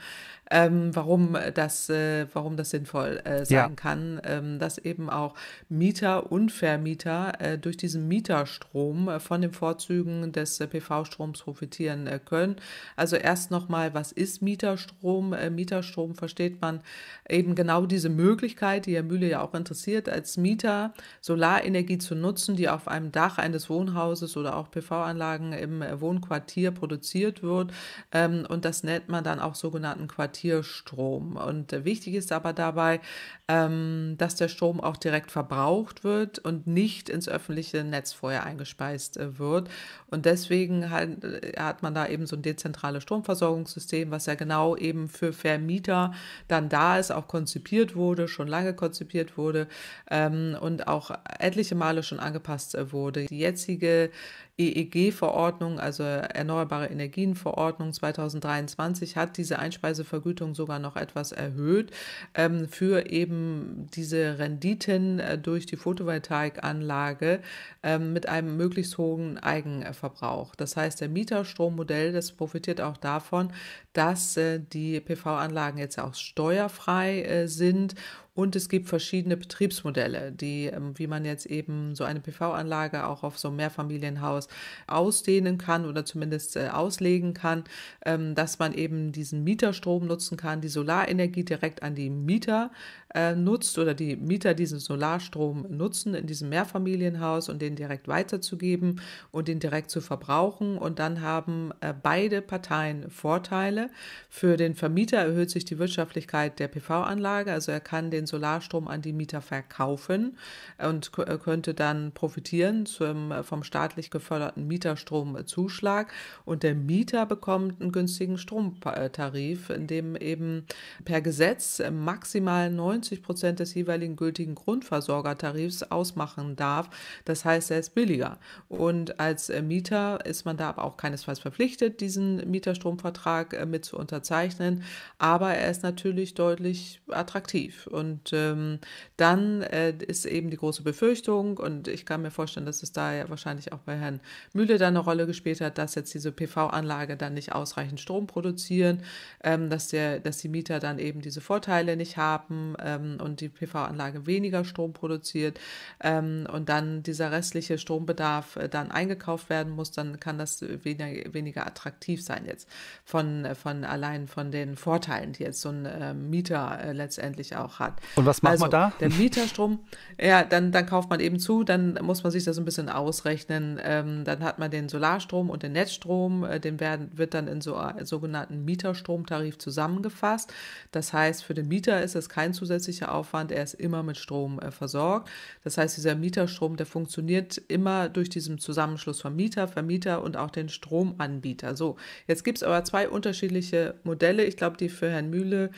[SPEAKER 2] ähm, warum äh, das, äh, warum das sinnvoll äh, sein ja. kann, ähm, dass eben auch Mieter und Vermieter äh, durch diesen Mieterstrom äh, von den Vorzügen des äh, PV-Stroms profitieren können. Also erst nochmal, was ist Mieterstrom? Mieterstrom versteht man eben genau diese Möglichkeit, die Herr Mühle ja auch interessiert, als Mieter Solarenergie zu nutzen, die auf einem Dach eines Wohnhauses oder auch PV-Anlagen im Wohnquartier produziert wird. Ähm, und das nennt man dann auch sogenannten Quartierstrom. Strom. Und äh, wichtig ist aber dabei, ähm, dass der Strom auch direkt verbraucht wird und nicht ins öffentliche Netz vorher eingespeist äh, wird. Und deswegen halt, äh, hat man da eben so ein dezentrales Stromversorgungssystem, was ja genau eben für Vermieter dann da ist, auch konzipiert wurde, schon lange konzipiert wurde ähm, und auch etliche Male schon angepasst wurde. Die jetzige EEG-Verordnung, also Erneuerbare Energien-Verordnung 2023, hat diese Einspeisevergütung sogar noch etwas erhöht ähm, für eben diese Renditen äh, durch die Photovoltaikanlage ähm, mit einem möglichst hohen Eigenverbrauch. Das heißt, der Mieterstrommodell, das profitiert auch davon, dass äh, die PV-Anlagen jetzt auch steuerfrei äh, sind und es gibt verschiedene Betriebsmodelle, die, ähm, wie man jetzt eben so eine PV-Anlage auch auf so ein Mehrfamilienhaus ausdehnen kann oder zumindest äh, auslegen kann, ähm, dass man eben diesen Mieterstrom nutzen kann, die Solarenergie direkt an die Mieter äh, nutzt oder die Mieter diesen Solarstrom nutzen in diesem Mehrfamilienhaus und den direkt weiterzugeben und den direkt zu verbrauchen. Und dann haben äh, beide Parteien Vorteile. Für den Vermieter erhöht sich die Wirtschaftlichkeit der PV-Anlage, also er kann den Solarstrom an die Mieter verkaufen und äh, könnte dann profitieren zum, äh, vom staatlich geförderten Mieterstromzuschlag. Und der Mieter bekommt einen günstigen Stromtarif, äh, in dem eben per Gesetz maximal 90 90 Prozent des jeweiligen gültigen Grundversorgertarifs ausmachen darf. Das heißt, er ist billiger. Und als äh, Mieter ist man da aber auch keinesfalls verpflichtet, diesen Mieterstromvertrag äh, mit zu unterzeichnen. Aber er ist natürlich deutlich attraktiv. Und ähm, dann äh, ist eben die große Befürchtung, und ich kann mir vorstellen, dass es da ja wahrscheinlich auch bei Herrn Mühle da eine Rolle gespielt hat, dass jetzt diese PV-Anlage dann nicht ausreichend Strom produzieren, ähm, dass, der, dass die Mieter dann eben diese Vorteile nicht haben, ähm, und die PV-Anlage weniger Strom produziert ähm, und dann dieser restliche Strombedarf äh, dann eingekauft werden muss, dann kann das weniger, weniger attraktiv sein jetzt von, äh, von allein von den Vorteilen, die jetzt so ein äh, Mieter äh, letztendlich auch hat. Und was macht also, man da? Der Mieterstrom, ja, dann, dann kauft man eben zu, dann muss man sich das ein bisschen ausrechnen. Ähm, dann hat man den Solarstrom und den Netzstrom, äh, den werden, wird dann in so äh, sogenannten Mieterstromtarif zusammengefasst. Das heißt, für den Mieter ist es kein zusätzliches zusätzlicher Aufwand. Er ist immer mit Strom äh, versorgt. Das heißt, dieser Mieterstrom, der funktioniert immer durch diesen Zusammenschluss von Mieter, Vermieter und auch den Stromanbieter. So, jetzt gibt es aber zwei unterschiedliche Modelle. Ich glaube, die für Herrn Mühle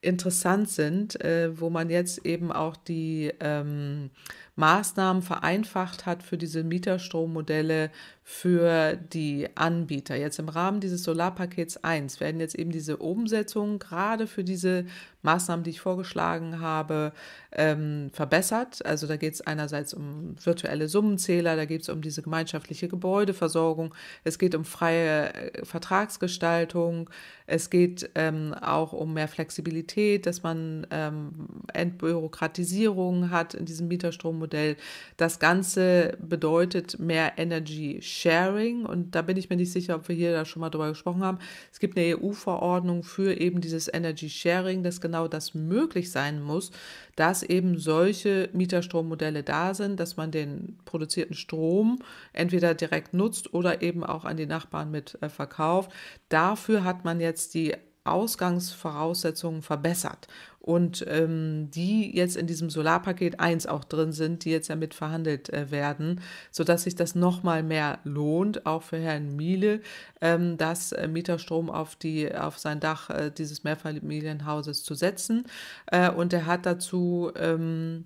[SPEAKER 2] interessant sind, äh, wo man jetzt eben auch die ähm, Maßnahmen vereinfacht hat für diese Mieterstrommodelle für die Anbieter. Jetzt im Rahmen dieses Solarpakets 1 werden jetzt eben diese Umsetzungen gerade für diese Maßnahmen, die ich vorgeschlagen habe, ähm, verbessert. Also da geht es einerseits um virtuelle Summenzähler, da geht es um diese gemeinschaftliche Gebäudeversorgung, es geht um freie äh, Vertragsgestaltung, es geht ähm, auch um mehr Flexibilität, dass man ähm, Entbürokratisierung hat in diesem Mieterstrommodell. Das Ganze bedeutet mehr Energy Sharing und da bin ich mir nicht sicher, ob wir hier da schon mal drüber gesprochen haben. Es gibt eine EU-Verordnung für eben dieses Energy Sharing, dass genau das möglich sein muss, dass eben solche Mieterstrommodelle da sind, dass man den produzierten Strom entweder direkt nutzt oder eben auch an die Nachbarn mit äh, verkauft. Dafür hat man jetzt die Ausgangsvoraussetzungen verbessert und ähm, die jetzt in diesem Solarpaket 1 auch drin sind, die jetzt ja mit verhandelt äh, werden, sodass sich das nochmal mehr lohnt, auch für Herrn Miele, ähm, das äh, Mieterstrom auf, die, auf sein Dach äh, dieses Mehrfamilienhauses zu setzen. Äh, und er hat dazu... Ähm,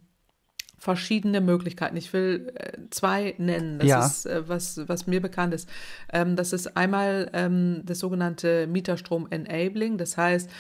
[SPEAKER 2] verschiedene Möglichkeiten. Ich will äh, zwei nennen. Das ja. ist äh, was, was mir bekannt ist. Ähm, das ist einmal ähm, das sogenannte Mieterstrom Enabling. Das heißt,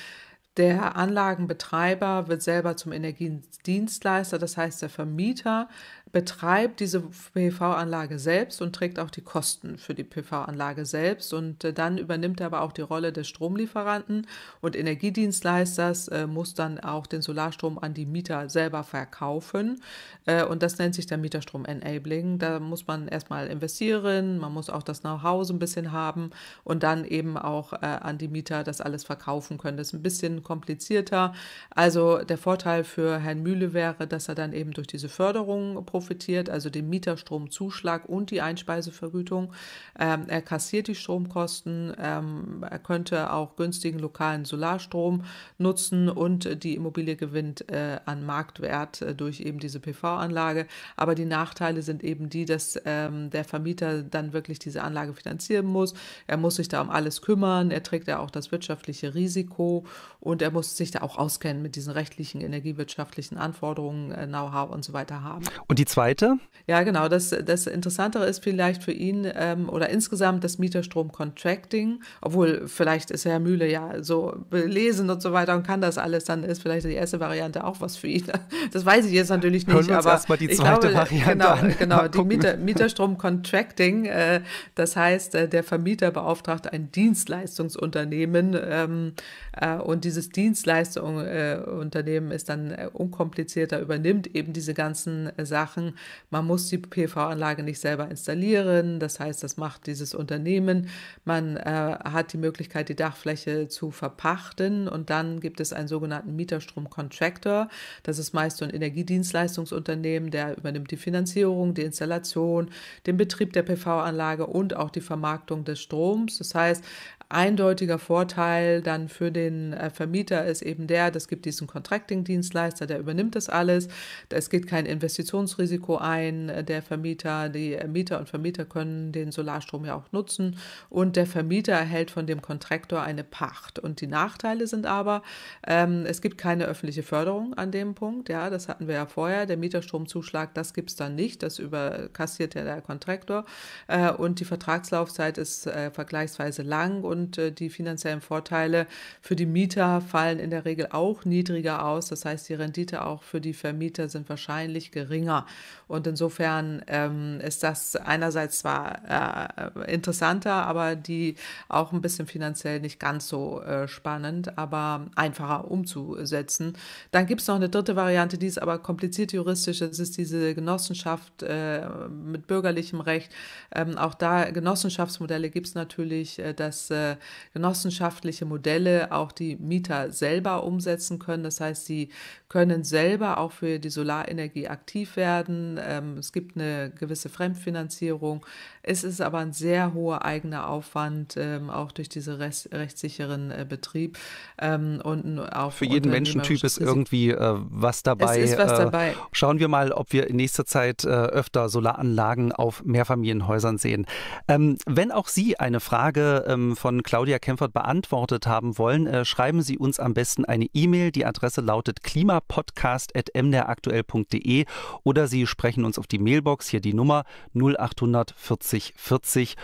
[SPEAKER 2] der Anlagenbetreiber wird selber zum Energiedienstleister, das heißt der Vermieter betreibt diese PV-Anlage selbst und trägt auch die Kosten für die PV-Anlage selbst und äh, dann übernimmt er aber auch die Rolle des Stromlieferanten und Energiedienstleisters äh, muss dann auch den Solarstrom an die Mieter selber verkaufen äh, und das nennt sich der Mieterstrom Enabling. Da muss man erstmal investieren, man muss auch das Know-how so ein bisschen haben und dann eben auch äh, an die Mieter das alles verkaufen können. Das ist ein bisschen komplizierter. Also der Vorteil für Herrn Mühle wäre, dass er dann eben durch diese Förderung profitiert, also den Mieterstromzuschlag und die Einspeisevergütung. Ähm, er kassiert die Stromkosten, ähm, er könnte auch günstigen lokalen Solarstrom nutzen und die Immobilie gewinnt äh, an Marktwert äh, durch eben diese PV-Anlage. Aber die Nachteile sind eben die, dass ähm, der Vermieter dann wirklich diese Anlage finanzieren muss. Er muss sich da um alles kümmern, er trägt ja auch das wirtschaftliche Risiko und und er muss sich da auch auskennen mit diesen rechtlichen, energiewirtschaftlichen Anforderungen, äh, Know-how und so weiter haben.
[SPEAKER 1] Und die zweite?
[SPEAKER 2] Ja, genau. Das, das Interessantere ist vielleicht für ihn ähm, oder insgesamt das Mieterstrom-Contracting, obwohl vielleicht ist Herr Mühle ja so belesen und so weiter und kann das alles, dann ist vielleicht die erste Variante auch was für ihn. *laughs* Das weiß ich jetzt natürlich nicht. Hören wir uns erstmal die zweite glaube, Variante Genau, an. genau die Mieter, Mieterstrom-Contracting, äh, das heißt, äh, der Vermieter beauftragt ein Dienstleistungsunternehmen, ähm, äh, und dieses Dienstleistungsunternehmen äh, ist dann äh, unkomplizierter, übernimmt eben diese ganzen Sachen. Man muss die PV-Anlage nicht selber installieren. Das heißt, das macht dieses Unternehmen. Man hat die Möglichkeit, die Dachfläche zu verpachten. Und dann gibt es einen sogenannten Mieterstrom-Contractor. Das ist meist so ein Energiedienstleistungsunternehmen, der übernimmt die Finanzierung, die Installation, den Betrieb der PV-Anlage und auch die Vermarktung des Stroms. Das heißt, eindeutiger Vorteil dann für den äh, Vermieter ist eben der, das gibt diesen Contracting-Dienstleister, der übernimmt das alles. Es geht kein Investitionsrisiko ein. Äh, der Vermieter, die äh, Mieter und Vermieter können den Solarstrom ja auch nutzen und der Vermieter erhält von dem Kontraktor eine Pacht. Und die Nachteile sind aber, ähm, es gibt keine öffentliche Förderung an dem Punkt. Ja, das hatten wir ja vorher. Der Mieterstromzuschlag, das gibt es dann nicht. Das überkassiert ja der Kontraktor. Äh, und die Vertragslaufzeit ist äh, vergleichsweise lang und und äh, die finanziellen Vorteile für die Mieter fallen in der Regel auch niedriger aus. Das heißt, die Rendite auch für die Vermieter sind wahrscheinlich geringer. Und insofern ähm, ist das einerseits zwar äh, interessanter, aber die auch ein bisschen finanziell nicht ganz so äh, spannend, aber einfacher umzusetzen. Dann gibt es noch eine dritte Variante, die ist aber kompliziert juristisch. Das ist diese Genossenschaft äh, mit bürgerlichem Recht. Ähm, auch da Genossenschaftsmodelle gibt es natürlich, äh, dass äh, genossenschaftliche Modelle auch die Mieter selber umsetzen können. Das heißt, sie können selber auch für die Solarenergie aktiv werden. Ähm, es gibt eine gewisse Fremdfinanzierung. Es ist aber ein sehr hoher eigener Aufwand, ähm, auch durch diesen rechtssicheren äh, Betrieb. Ähm, und auch Für jeden Menschentyp ist irgendwie
[SPEAKER 1] äh, was dabei. Es ist was äh, dabei. schauen wir mal, ob wir in nächster Zeit äh, öfter Solaranlagen auf Mehrfamilienhäusern sehen. Ähm, wenn auch Sie eine Frage ähm, von Claudia Kempfert beantwortet haben wollen, äh, schreiben Sie uns am besten eine E-Mail. Die Adresse lautet klimapodcast.mderaktuell.de oder Sie sprechen uns auf die Mailbox, hier die Nummer 0800 40 40 40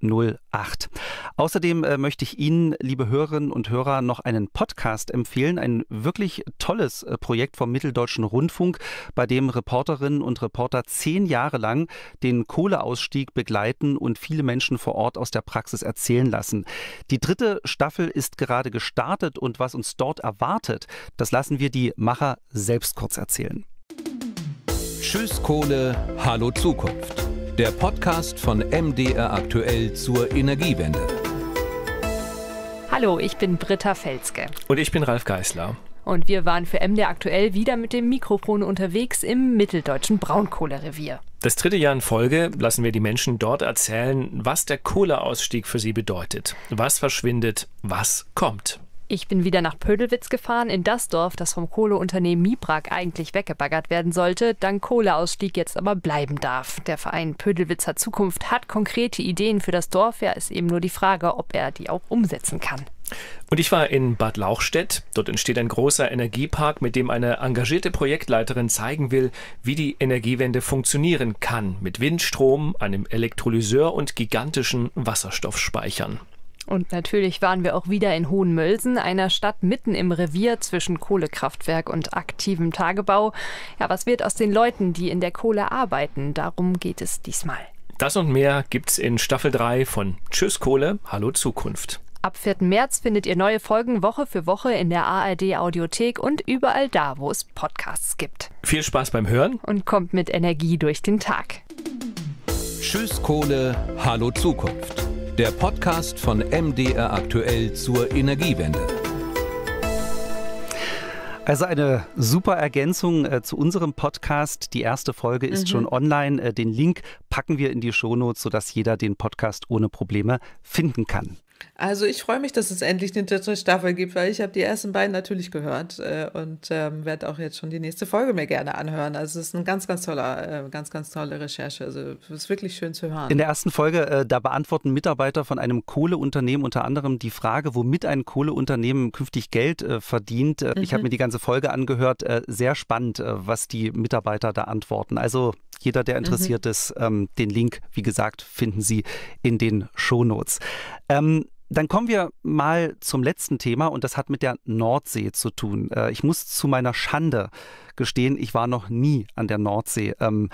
[SPEAKER 1] 008. Außerdem äh, möchte ich Ihnen, liebe Hörerinnen und Hörer, noch einen Podcast empfehlen. Ein wirklich tolles äh, Projekt vom Mitteldeutschen Rundfunk, bei dem Reporterinnen und Reporter zehn Jahre lang den Kohleausstieg begleiten und viele Menschen vor Ort aus der Praxis erzählen lassen. Die dritte Staffel ist gerade gestartet und was uns dort erwartet, das lassen wir die Macher selbst kurz erzählen.
[SPEAKER 2] Tschüss Kohle, hallo Zukunft der Podcast von MDR aktuell zur Energiewende.
[SPEAKER 3] Hallo, ich bin Britta Felske.
[SPEAKER 2] Und ich bin Ralf Geißler.
[SPEAKER 3] Und wir waren für MDR aktuell wieder mit dem Mikrofon unterwegs im mitteldeutschen Braunkohlerevier.
[SPEAKER 2] Das dritte Jahr in Folge lassen wir die Menschen dort erzählen, was der Kohleausstieg für sie bedeutet. Was verschwindet, was kommt.
[SPEAKER 3] Ich bin wieder nach Pödelwitz gefahren, in das Dorf, das vom Kohleunternehmen Mibrak eigentlich weggebaggert werden sollte, dank Kohleausstieg jetzt aber bleiben darf. Der Verein Pödelwitzer Zukunft hat konkrete Ideen für das Dorf, ja ist eben nur die Frage, ob er die auch umsetzen kann.
[SPEAKER 2] Und ich war in Bad Lauchstädt. Dort entsteht ein großer Energiepark, mit dem eine engagierte Projektleiterin zeigen will, wie die Energiewende funktionieren kann. Mit Windstrom, einem Elektrolyseur und gigantischen Wasserstoffspeichern.
[SPEAKER 3] Und natürlich waren wir auch wieder in Hohenmölsen, einer Stadt mitten im Revier zwischen Kohlekraftwerk und aktivem Tagebau. Ja, was wird aus den Leuten, die in der Kohle arbeiten? Darum geht es diesmal. Das und mehr gibt's in Staffel 3 von Tschüss Kohle, Hallo Zukunft. Ab 4. März findet ihr neue Folgen Woche für Woche in der ARD Audiothek und überall da, wo es Podcasts gibt. Viel Spaß beim Hören und kommt mit Energie durch den Tag.
[SPEAKER 2] Tschüss Kohle, Hallo Zukunft der Podcast von
[SPEAKER 1] MDR aktuell zur Energiewende. Also eine super Ergänzung äh, zu unserem Podcast. Die erste Folge ist mhm. schon online. Äh, den Link packen wir in die Shownotes, sodass jeder den Podcast ohne Probleme finden kann.
[SPEAKER 2] Also ich freue mich, dass es endlich eine dritte Staffel gibt, weil ich habe die ersten beiden natürlich gehört äh, und ähm, werde auch jetzt schon die nächste Folge mir gerne anhören. Also es ist eine ganz, ganz toller, äh, ganz, ganz tolle Recherche. Also es ist wirklich schön zu hören. In der
[SPEAKER 1] ersten Folge, äh, da beantworten Mitarbeiter von einem Kohleunternehmen unter anderem die Frage, womit ein Kohleunternehmen künftig Geld äh, verdient. Mhm. Ich habe mhm. mir die ganze Folge angehört. Äh, sehr spannend, was die Mitarbeiter da antworten. Also jeder, der mhm. interessiert mhm. ist, ähm, den Link, wie gesagt, finden Sie in den Shownotes. Ähm, dann kommen wir mal zum letzten Thema und das hat mit der Nordsee zu tun. Äh, ich muss zu meiner Schande gestehen, ich war noch nie an der Nordsee. Ähm,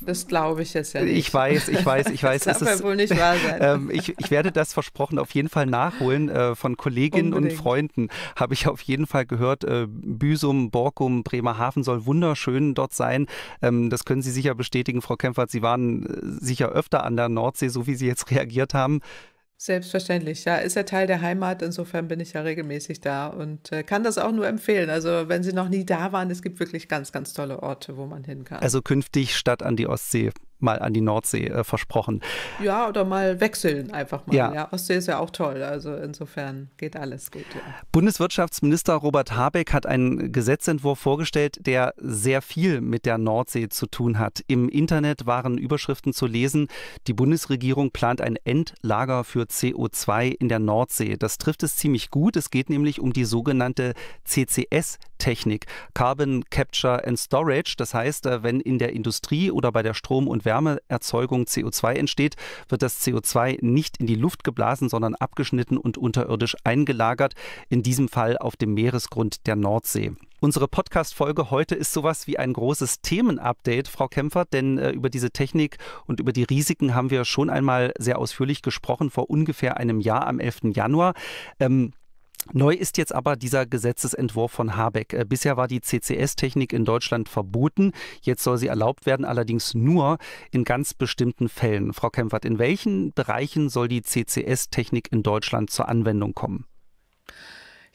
[SPEAKER 2] das glaube ich jetzt ja nicht. Ich weiß, ich weiß, ich *laughs* weiß. das darf es ja wohl nicht wahr sein. Ähm,
[SPEAKER 1] ich, ich, werde das versprochen auf jeden Fall nachholen. Äh, von Kolleginnen Unbedingt. und Freunden habe ich auf jeden Fall gehört, äh, Büsum, Borkum, Bremerhaven soll wunderschön dort sein. Ähm, das können Sie sicher bestätigen, Frau Kempfert. Sie waren äh, sicher öfter an der Nordsee, so wie Sie jetzt *laughs* reagiert haben.
[SPEAKER 2] Selbstverständlich, ja, ist ja Teil der Heimat. Insofern bin ich ja regelmäßig da und äh, kann das auch nur empfehlen. Also, wenn Sie noch nie da waren, es gibt wirklich ganz, ganz tolle Orte, wo man hin kann. Also
[SPEAKER 1] künftig statt an die Ostsee mal an die Nordsee äh, versprochen.
[SPEAKER 2] Ja, oder mal wechseln einfach mal. Ja. ja. Ostsee ist ja auch toll. Also insofern geht alles gut. Ja.
[SPEAKER 1] Bundeswirtschaftsminister Robert Habeck hat einen Gesetzentwurf vorgestellt, der sehr viel mit der Nordsee zu tun hat. Im Internet waren Überschriften zu lesen, die Bundesregierung plant ein Endlager für CO2 in der Nordsee. Das trifft es ziemlich gut. Es geht nämlich um die sogenannte CCS-Technik, Carbon Capture and Storage. Das heißt, äh, wenn in der Industrie oder bei der Strom- und Wärmeerzeugung CO2 entsteht, wird das CO2 nicht in die Luft geblasen, sondern abgeschnitten und unterirdisch eingelagert, in diesem Fall auf dem Meeresgrund der Nordsee. Unsere Podcast-Folge heute ist sowas wie ein großes Themen-Update, Frau Kämpfer, denn äh, über diese Technik und über die Risiken haben wir schon einmal sehr ausführlich gesprochen, vor ungefähr einem Jahr am 11. Januar. Ähm, Neu ist jetzt aber dieser Gesetzesentwurf von Habeck. Äh, bisher war die CCS-Technik in Deutschland verboten. Jetzt soll sie erlaubt werden, allerdings nur in ganz bestimmten Fällen. Frau Kempfert, in welchen Bereichen soll die CCS-Technik in Deutschland zur Anwendung kommen?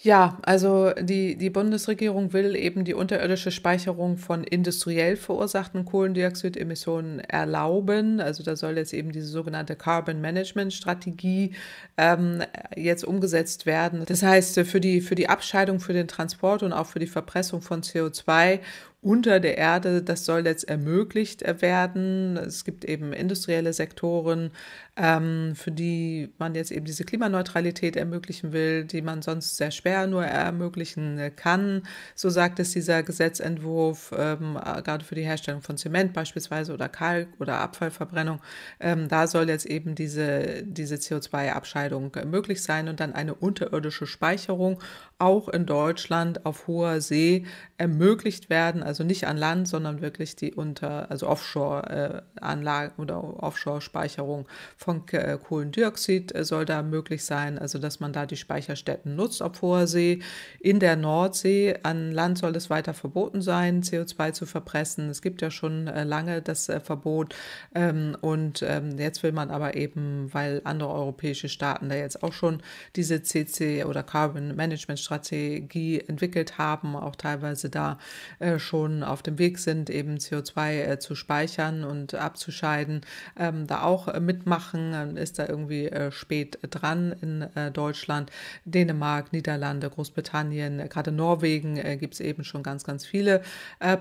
[SPEAKER 2] Ja, also die, die Bundesregierung will eben die unterirdische Speicherung von industriell verursachten Kohlendioxidemissionen erlauben. Also da soll jetzt eben diese sogenannte Carbon Management Strategie ähm, jetzt umgesetzt werden. Das heißt, für die, für die Abscheidung, für den Transport und auch für die Verpressung von CO2 unter der Erde, das soll jetzt ermöglicht werden. Es gibt eben industrielle Sektoren, ähm, für die man jetzt eben diese Klimaneutralität ermöglichen will, die man sonst sehr schwer nur ermöglichen kann. So sagt es dieser Gesetzentwurf, ähm, gerade für die Herstellung von Zement beispielsweise oder Kalk oder Abfallverbrennung. Ähm, da soll jetzt eben diese, diese CO2-Abscheidung möglich sein und dann eine unterirdische Speicherung auch in Deutschland auf hoher See ermöglicht werden, also nicht an Land, sondern wirklich die unter, also Offshore-Anlagen äh, oder Offshore-Speicherung von äh, Kohlendioxid äh, soll da möglich sein, also dass man da die Speicherstätten nutzt auf hoher See. In der Nordsee an Land soll es weiter verboten sein, CO2 zu verpressen. Es gibt ja schon lange das Verbot ähm, und ähm, jetzt will man aber eben, weil andere europäische Staaten da jetzt auch schon diese CC oder Carbon Management Strategie entwickelt haben, auch teilweise da äh, schon auf dem Weg sind, eben CO2 äh, zu speichern und abzuscheiden, ähm, da auch äh, mitmachen, ist da irgendwie äh, spät dran in äh, Deutschland, Dänemark, Niederlande, Großbritannien, äh, gerade Norwegen gibt es eben schon ganz, ganz viele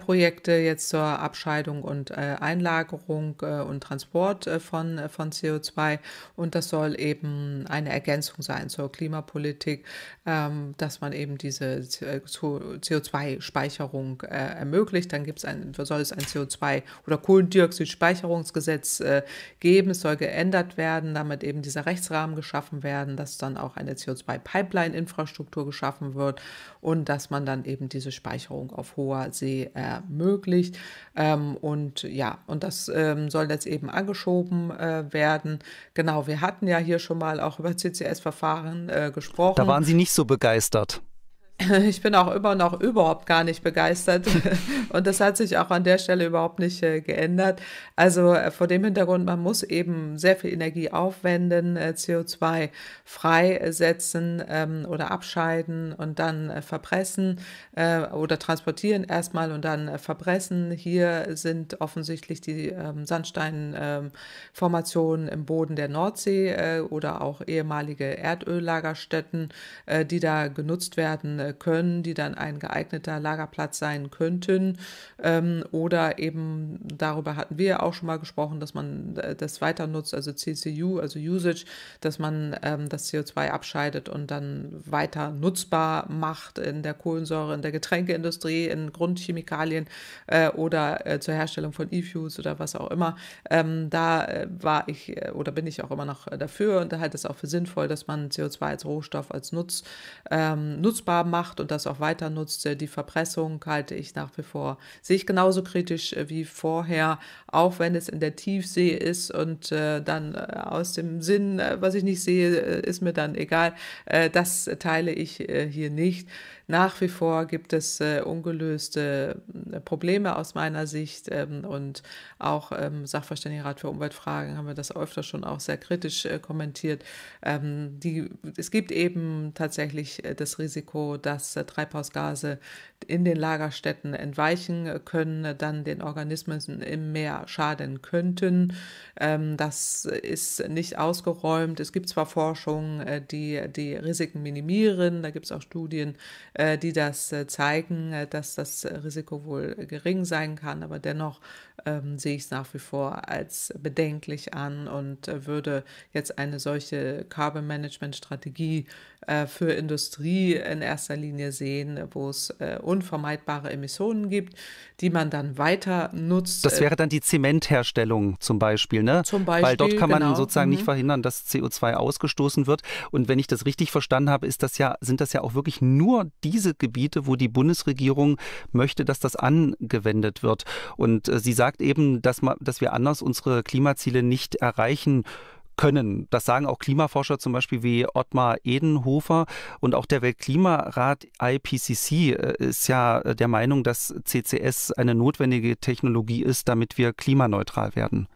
[SPEAKER 2] Projekte jetzt zur Abscheidung und Einlagerung und Transport von, von CO2 und das soll eben eine Ergänzung sein zur Klimapolitik, ähm, dass man eben diese CO2-Speicherung äh, äh, ermöglicht. Dann gibt's ein, soll es ein CO2- oder Kohlendioxid-Speicherungsgesetz äh, geben. Es soll geändert werden, damit eben dieser Rechtsrahmen geschaffen werden, dass dann auch eine CO2-Pipeline-Infrastruktur geschaffen wird und dass man dann eben diese Speicherung auf hoher See ermöglicht. Ähm, und ja, und das ähm, soll jetzt eben angeschoben äh, werden. Genau, wir hatten ja hier schon mal auch über CCS-Verfahren äh, gesprochen. Da waren Sie
[SPEAKER 1] nicht so begeistert.
[SPEAKER 2] *laughs* ich bin auch immer noch überhaupt gar nicht begeistert *laughs* und das hat sich auch an der Stelle überhaupt nicht äh, geändert. Also äh, vor dem Hintergrund, man muss eben sehr viel Energie aufwenden, äh, CO2 freisetzen ähm, oder abscheiden und dann äh, verpressen äh, oder transportieren erstmal und dann äh, verpressen. Hier sind offensichtlich die ähm, Sandsteinformationen ähm, im Boden der Nordsee oder auch ehemalige Erdöllagerstätten, die da genutzt werden können, die dann ein geeigneter Lagerplatz sein könnten. Ähm, oder eben, darüber hatten wir auch schon mal gesprochen, dass man äh, das weiter nutzt, also CCU, also Usage, dass man ähm, das CO2 abscheidet und dann weiter nutzbar macht in der Kohlensäure, in der Getränkeindustrie, in Grundchemikalien äh, oder äh, zur Herstellung von E-Fuels oder was auch immer. Ähm, da war ich oder bin ich auch immer noch dafür und da halte es auch für sinnvoll, dass man CO2 als Rohstoff, als Nutz, nutzbar macht macht und das auch weiter nutzt. Äh, die Verpressung halte ich nach wie vor, sehe ich genauso kritisch äh, wie vorher, auch wenn es in der Tiefsee ist und äh, dann äh, aus dem Sinn, was ich nicht sehe, ist mir dann egal. Äh, das teile ich äh, hier nicht. Nach wie vor gibt es äh, ungelöste äh, Probleme aus meiner Sicht ähm, und auch ähm, Sachverständigenrat für Umweltfragen haben wir das öfter schon auch sehr kritisch äh, kommentiert. Ähm, die, es gibt eben tatsächlich äh, das Risiko, dass äh, Treibhausgase in den Lagerstätten entweichen können, dann den Organismen im Meer schaden könnten. Ähm, das ist nicht ausgeräumt. Es gibt zwar Forschung, äh, die die Risiken minimieren. Da gibt es auch Studien, äh, die das äh, zeigen, äh, dass das Risiko wohl gering sein kann, aber dennoch ähm, sehe ich es nach wie vor als bedenklich an und äh, würde jetzt eine solche Carbon Management Strategie äh, für Industrie in erster Linie sehen, wo es äh, unvermeidbare Emissionen gibt, die man dann weiter nutzt. Das äh, wäre dann
[SPEAKER 1] die Zementherstellung zum Beispiel, ne? Zum Beispiel, Weil dort kann man genau. sozusagen mhm. nicht verhindern, dass CO2 ausgestoßen wird. Und wenn ich das richtig verstanden habe, ist das ja, sind das ja auch wirklich nur diese Gebiete, wo die Bundesregierung möchte, dass das angewendet wird. Und äh, sie sagen sagt eben, dass, dass wir anders unsere Klimaziele nicht erreichen können. Das sagen auch Klimaforscher zum Beispiel wie Ottmar Edenhofer und auch der Weltklimarat IPCC äh, ist ja äh, der Meinung, dass CCS eine notwendige Technologie ist, damit wir klimaneutral werden.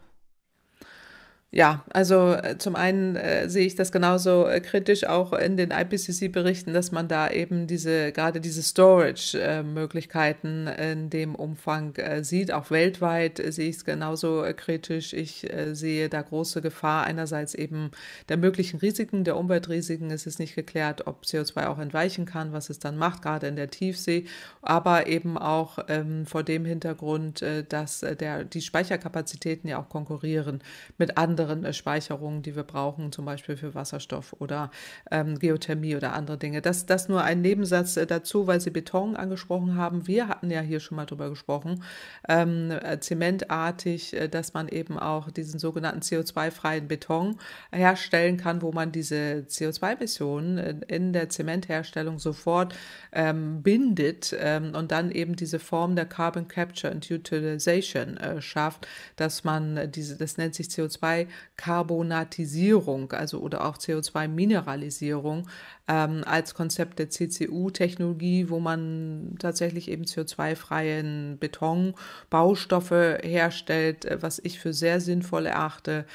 [SPEAKER 2] Ja, also äh, zum einen äh, sehe ich das genauso äh, kritisch auch in den IPCC-Berichten, dass man da eben diese gerade diese Storage-Möglichkeiten äh, in dem Umfang äh, sieht. Auch weltweit äh, sehe ich es genauso kritisch. Ich sehe da große Gefahr einerseits eben der möglichen Risiken, der Umweltrisiken. Es ist nicht geklärt, ob CO2 auch entweichen kann, was es dann macht, gerade in der Tiefsee, aber eben auch ähm, vor dem Hintergrund, dass der, die Speicherkapazitäten ja auch konkurrieren mit anderen anderen äh, Speicherungen, die wir brauchen, zum Beispiel für Wasserstoff oder ähm, Geothermie oder andere Dinge. Das, das nur ein Nebensatz äh, dazu, weil Sie Beton angesprochen haben. Wir hatten ja hier schon mal drüber gesprochen, ähm, äh, zementartig, dass man eben auch diesen sogenannten CO2-freien Beton herstellen kann, wo man diese CO2-Emissionen in der Zementherstellung sofort ähm, bindet ähm, und dann eben diese Form der Carbon Capture and Utilization äh, schafft, dass man diese, das nennt sich CO2 Carbonatisierung, also oder auch CO2-Mineralisierung ähm, als Konzept der CCU-Technologie, wo man tatsächlich eben CO2-freien Betonbaustoffe herstellt, äh, was ich für sehr sinnvoll erachte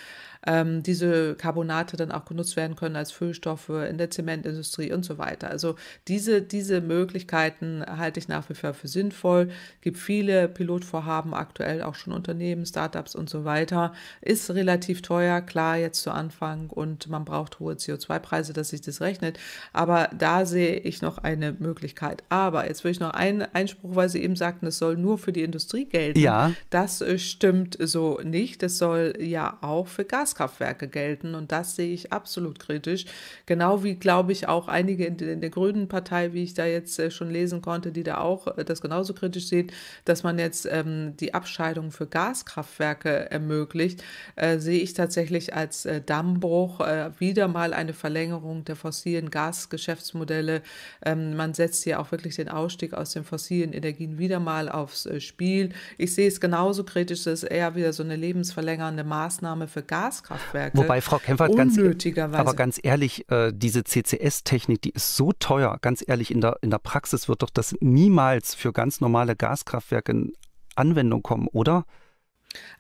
[SPEAKER 2] ähm, diese Carbonate dann auch genutzt werden können als Füllstoffe in der Zementindustrie und so weiter. Also diese, diese Möglichkeiten halte ich nach wie vor für sinnvoll. Es Gibt viele Pilotvorhaben aktuell auch schon Unternehmen, Startups und so weiter. Ist relativ teuer, klar, jetzt zu Anfang und man braucht hohe CO2-Preise, dass sich das rechnet. Aber da sehe ich noch eine Möglichkeit. Aber jetzt will ich noch einen Einspruch, weil Sie eben sagten, es soll nur für die Industrie gelten. Ja. Das stimmt so nicht. Es soll ja auch für Gas Gaskraftwerke gelten. Und das sehe ich absolut kritisch. Genau wie, glaube ich, auch einige in, in der Grünen Partei, wie ich da jetzt äh, schon lesen konnte, die da auch äh, das genauso kritisch sehen, dass man jetzt ähm, die Abscheidung für Gaskraftwerke ermöglicht, äh, sehe ich tatsächlich als äh, Dammbruch äh, wieder mal eine Verlängerung der fossilen Gasgeschäftsmodelle. Ähm, man setzt hier auch wirklich den Ausstieg aus den fossilen Energien wieder mal aufs äh, Spiel. Ich sehe es genauso kritisch, es ist eher wieder so eine lebensverlängernde Maßnahme für Gaskraftwerke. Gaskraftwerke. Wobei
[SPEAKER 1] Frau Kempfert ganz, e- aber ganz ehrlich, äh, diese CCS-Technik, die ist so teuer. Ganz ehrlich, in der, in der Praxis wird doch das niemals für ganz normale Gaskraftwerke in Anwendung kommen, oder?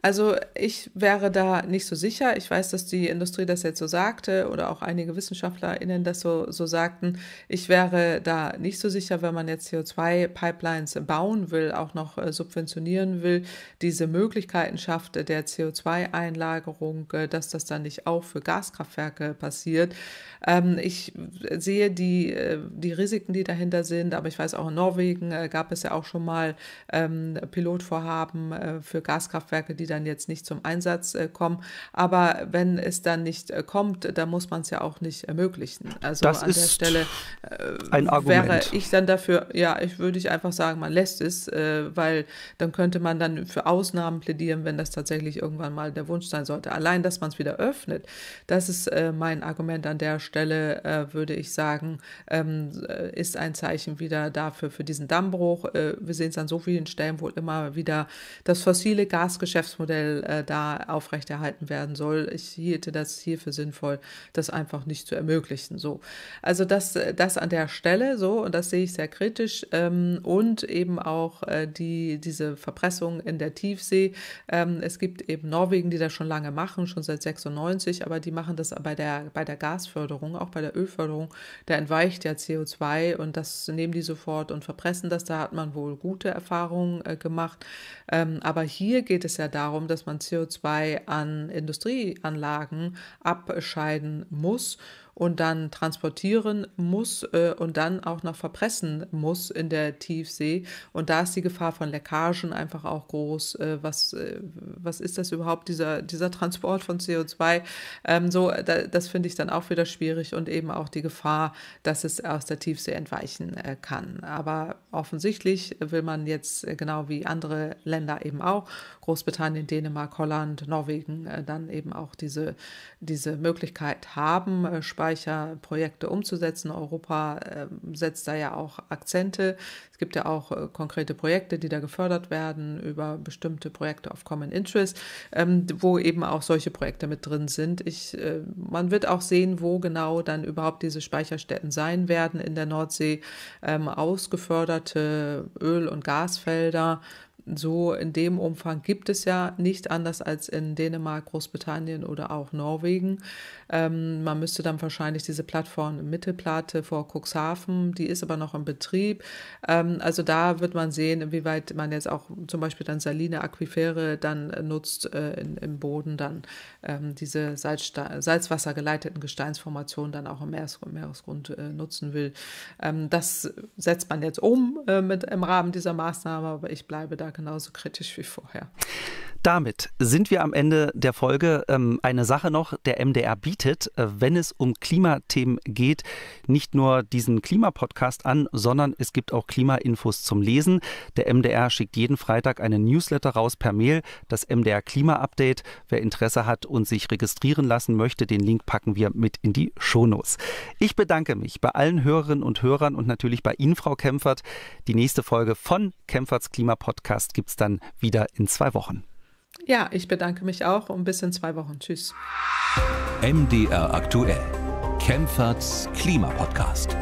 [SPEAKER 2] Also ich wäre da nicht so sicher. Ich weiß, dass die Industrie das jetzt so sagte oder auch einige WissenschaftlerInnen das so, so sagten. Ich wäre da nicht so sicher, wenn man jetzt CO2-Pipelines bauen will, auch noch äh, subventionieren will, diese Möglichkeiten schafft äh, der CO2-Einlagerung, äh, dass das dann nicht auch für Gaskraftwerke passiert. Ähm, ich sehe die, die Risiken, die dahinter sind, aber ich weiß auch in Norwegen gab es ja auch schon mal ähm, Pilotvorhaben für Gaskraftwerke Kraftwerke, die dann jetzt nicht zum Einsatz äh, kommen. Aber wenn es dann nicht äh, kommt, dann muss man es ja auch nicht ermöglichen. Also das an der Stelle äh, ein Argument. wäre ich dann dafür, ja, ich würde ich einfach sagen, man lässt es, weil dann könnte man dann für Ausnahmen plädieren, wenn das tatsächlich irgendwann mal der Wunsch sein sollte. Allein, dass man es wieder öffnet, das ist mein Argument an der Stelle, würde ich sagen, ähm, ist ein Zeichen wieder dafür für diesen Dammbruch. wir sehen es an so vielen Stellen wohl immer wieder, das fossile Gas Geschäftsmodell äh, da aufrechterhalten werden soll. Ich hielte das hier für sinnvoll, das einfach nicht zu ermöglichen. So, also das, das an der Stelle so und das sehe ich sehr kritisch ähm, und eben auch äh, die diese Verpressung in der Tiefsee. Ähm, es gibt eben Norwegen, die das schon lange machen, schon seit 96, aber die machen das bei der bei der Gasförderung, auch bei der Ölförderung. Da entweicht ja CO2 und das nehmen die sofort und verpressen das. Da hat man wohl gute Erfahrungen äh, gemacht. Ähm, aber hier geht es ja ja darum, dass man CO2 an Industrieanlagen abscheiden muss und dann transportieren muss äh, und dann auch noch verpressen muss in der Tiefsee. Und da ist die Gefahr von Leckagen einfach auch groß. Äh, was, äh, was ist das überhaupt, dieser, dieser Transport von CO2? Ähm, so, da, das finde ich dann auch wieder schwierig und eben auch die Gefahr, dass es aus der Tiefsee entweichen äh, kann. Aber offensichtlich will man jetzt äh, genau wie andere Länder eben auch, Großbritannien, Dänemark, Holland, Norwegen, äh, dann eben auch diese, diese Möglichkeit haben, Speicher erfolgreicher Projekte umzusetzen. Europa ähm, setzt da ja auch Akzente. Es gibt ja auch äh, konkrete Projekte, die da gefördert werden über bestimmte Projekte of Common Interest, ähm, wo eben auch solche Projekte mit drin sind. Ich, äh, man wird auch sehen, wo genau dann überhaupt diese Speicherstätten sein werden in der Nordsee. Ähm, ausgeförderte Öl- und Gasfelder so in dem Umfang gibt es ja nicht anders als in Dänemark, Großbritannien oder auch Norwegen. Ähm, man müsste dann wahrscheinlich diese Plattform Mittelplatte vor Cuxhaven, die ist aber noch im Betrieb. Ähm, also da wird man sehen, inwieweit man jetzt auch zum Beispiel dann Saline Aquifere dann äh, nutzt äh, in, im Boden dann ähm, diese Salzsta salzwassergeleiteten Gesteinsformationen dann auch im Meeres Meeresgrund äh, nutzen will. Ähm, das setzt man jetzt um äh, mit, im Rahmen dieser Maßnahme, aber ich bleibe da genauso kritisch wie vorher.
[SPEAKER 1] Damit sind wir am Ende der Folge. Ähm, eine Sache noch, der MDR bietet, äh, wenn es um Klimathemen geht, nicht nur diesen Klimapodcast an, sondern es gibt auch Klimainfos zum Lesen. Der MDR schickt jeden Freitag einen Newsletter raus per Mail, das MDR Klima Update. Wer Interesse hat und sich registrieren lassen möchte, den Link packen wir mit in die Shownotes. Ich bedanke mich bei allen Hörerinnen und Hörern und natürlich bei Ihnen, Frau Kempfert. Die nächste Folge von Kempferts Klimapodcast Podcast gibt es dann wieder in zwei Wochen.
[SPEAKER 2] Ja, ich bedanke mich auch und bis in zwei Wochen. Tschüss.
[SPEAKER 1] MDR aktuell. Kempferts Klimapodcast.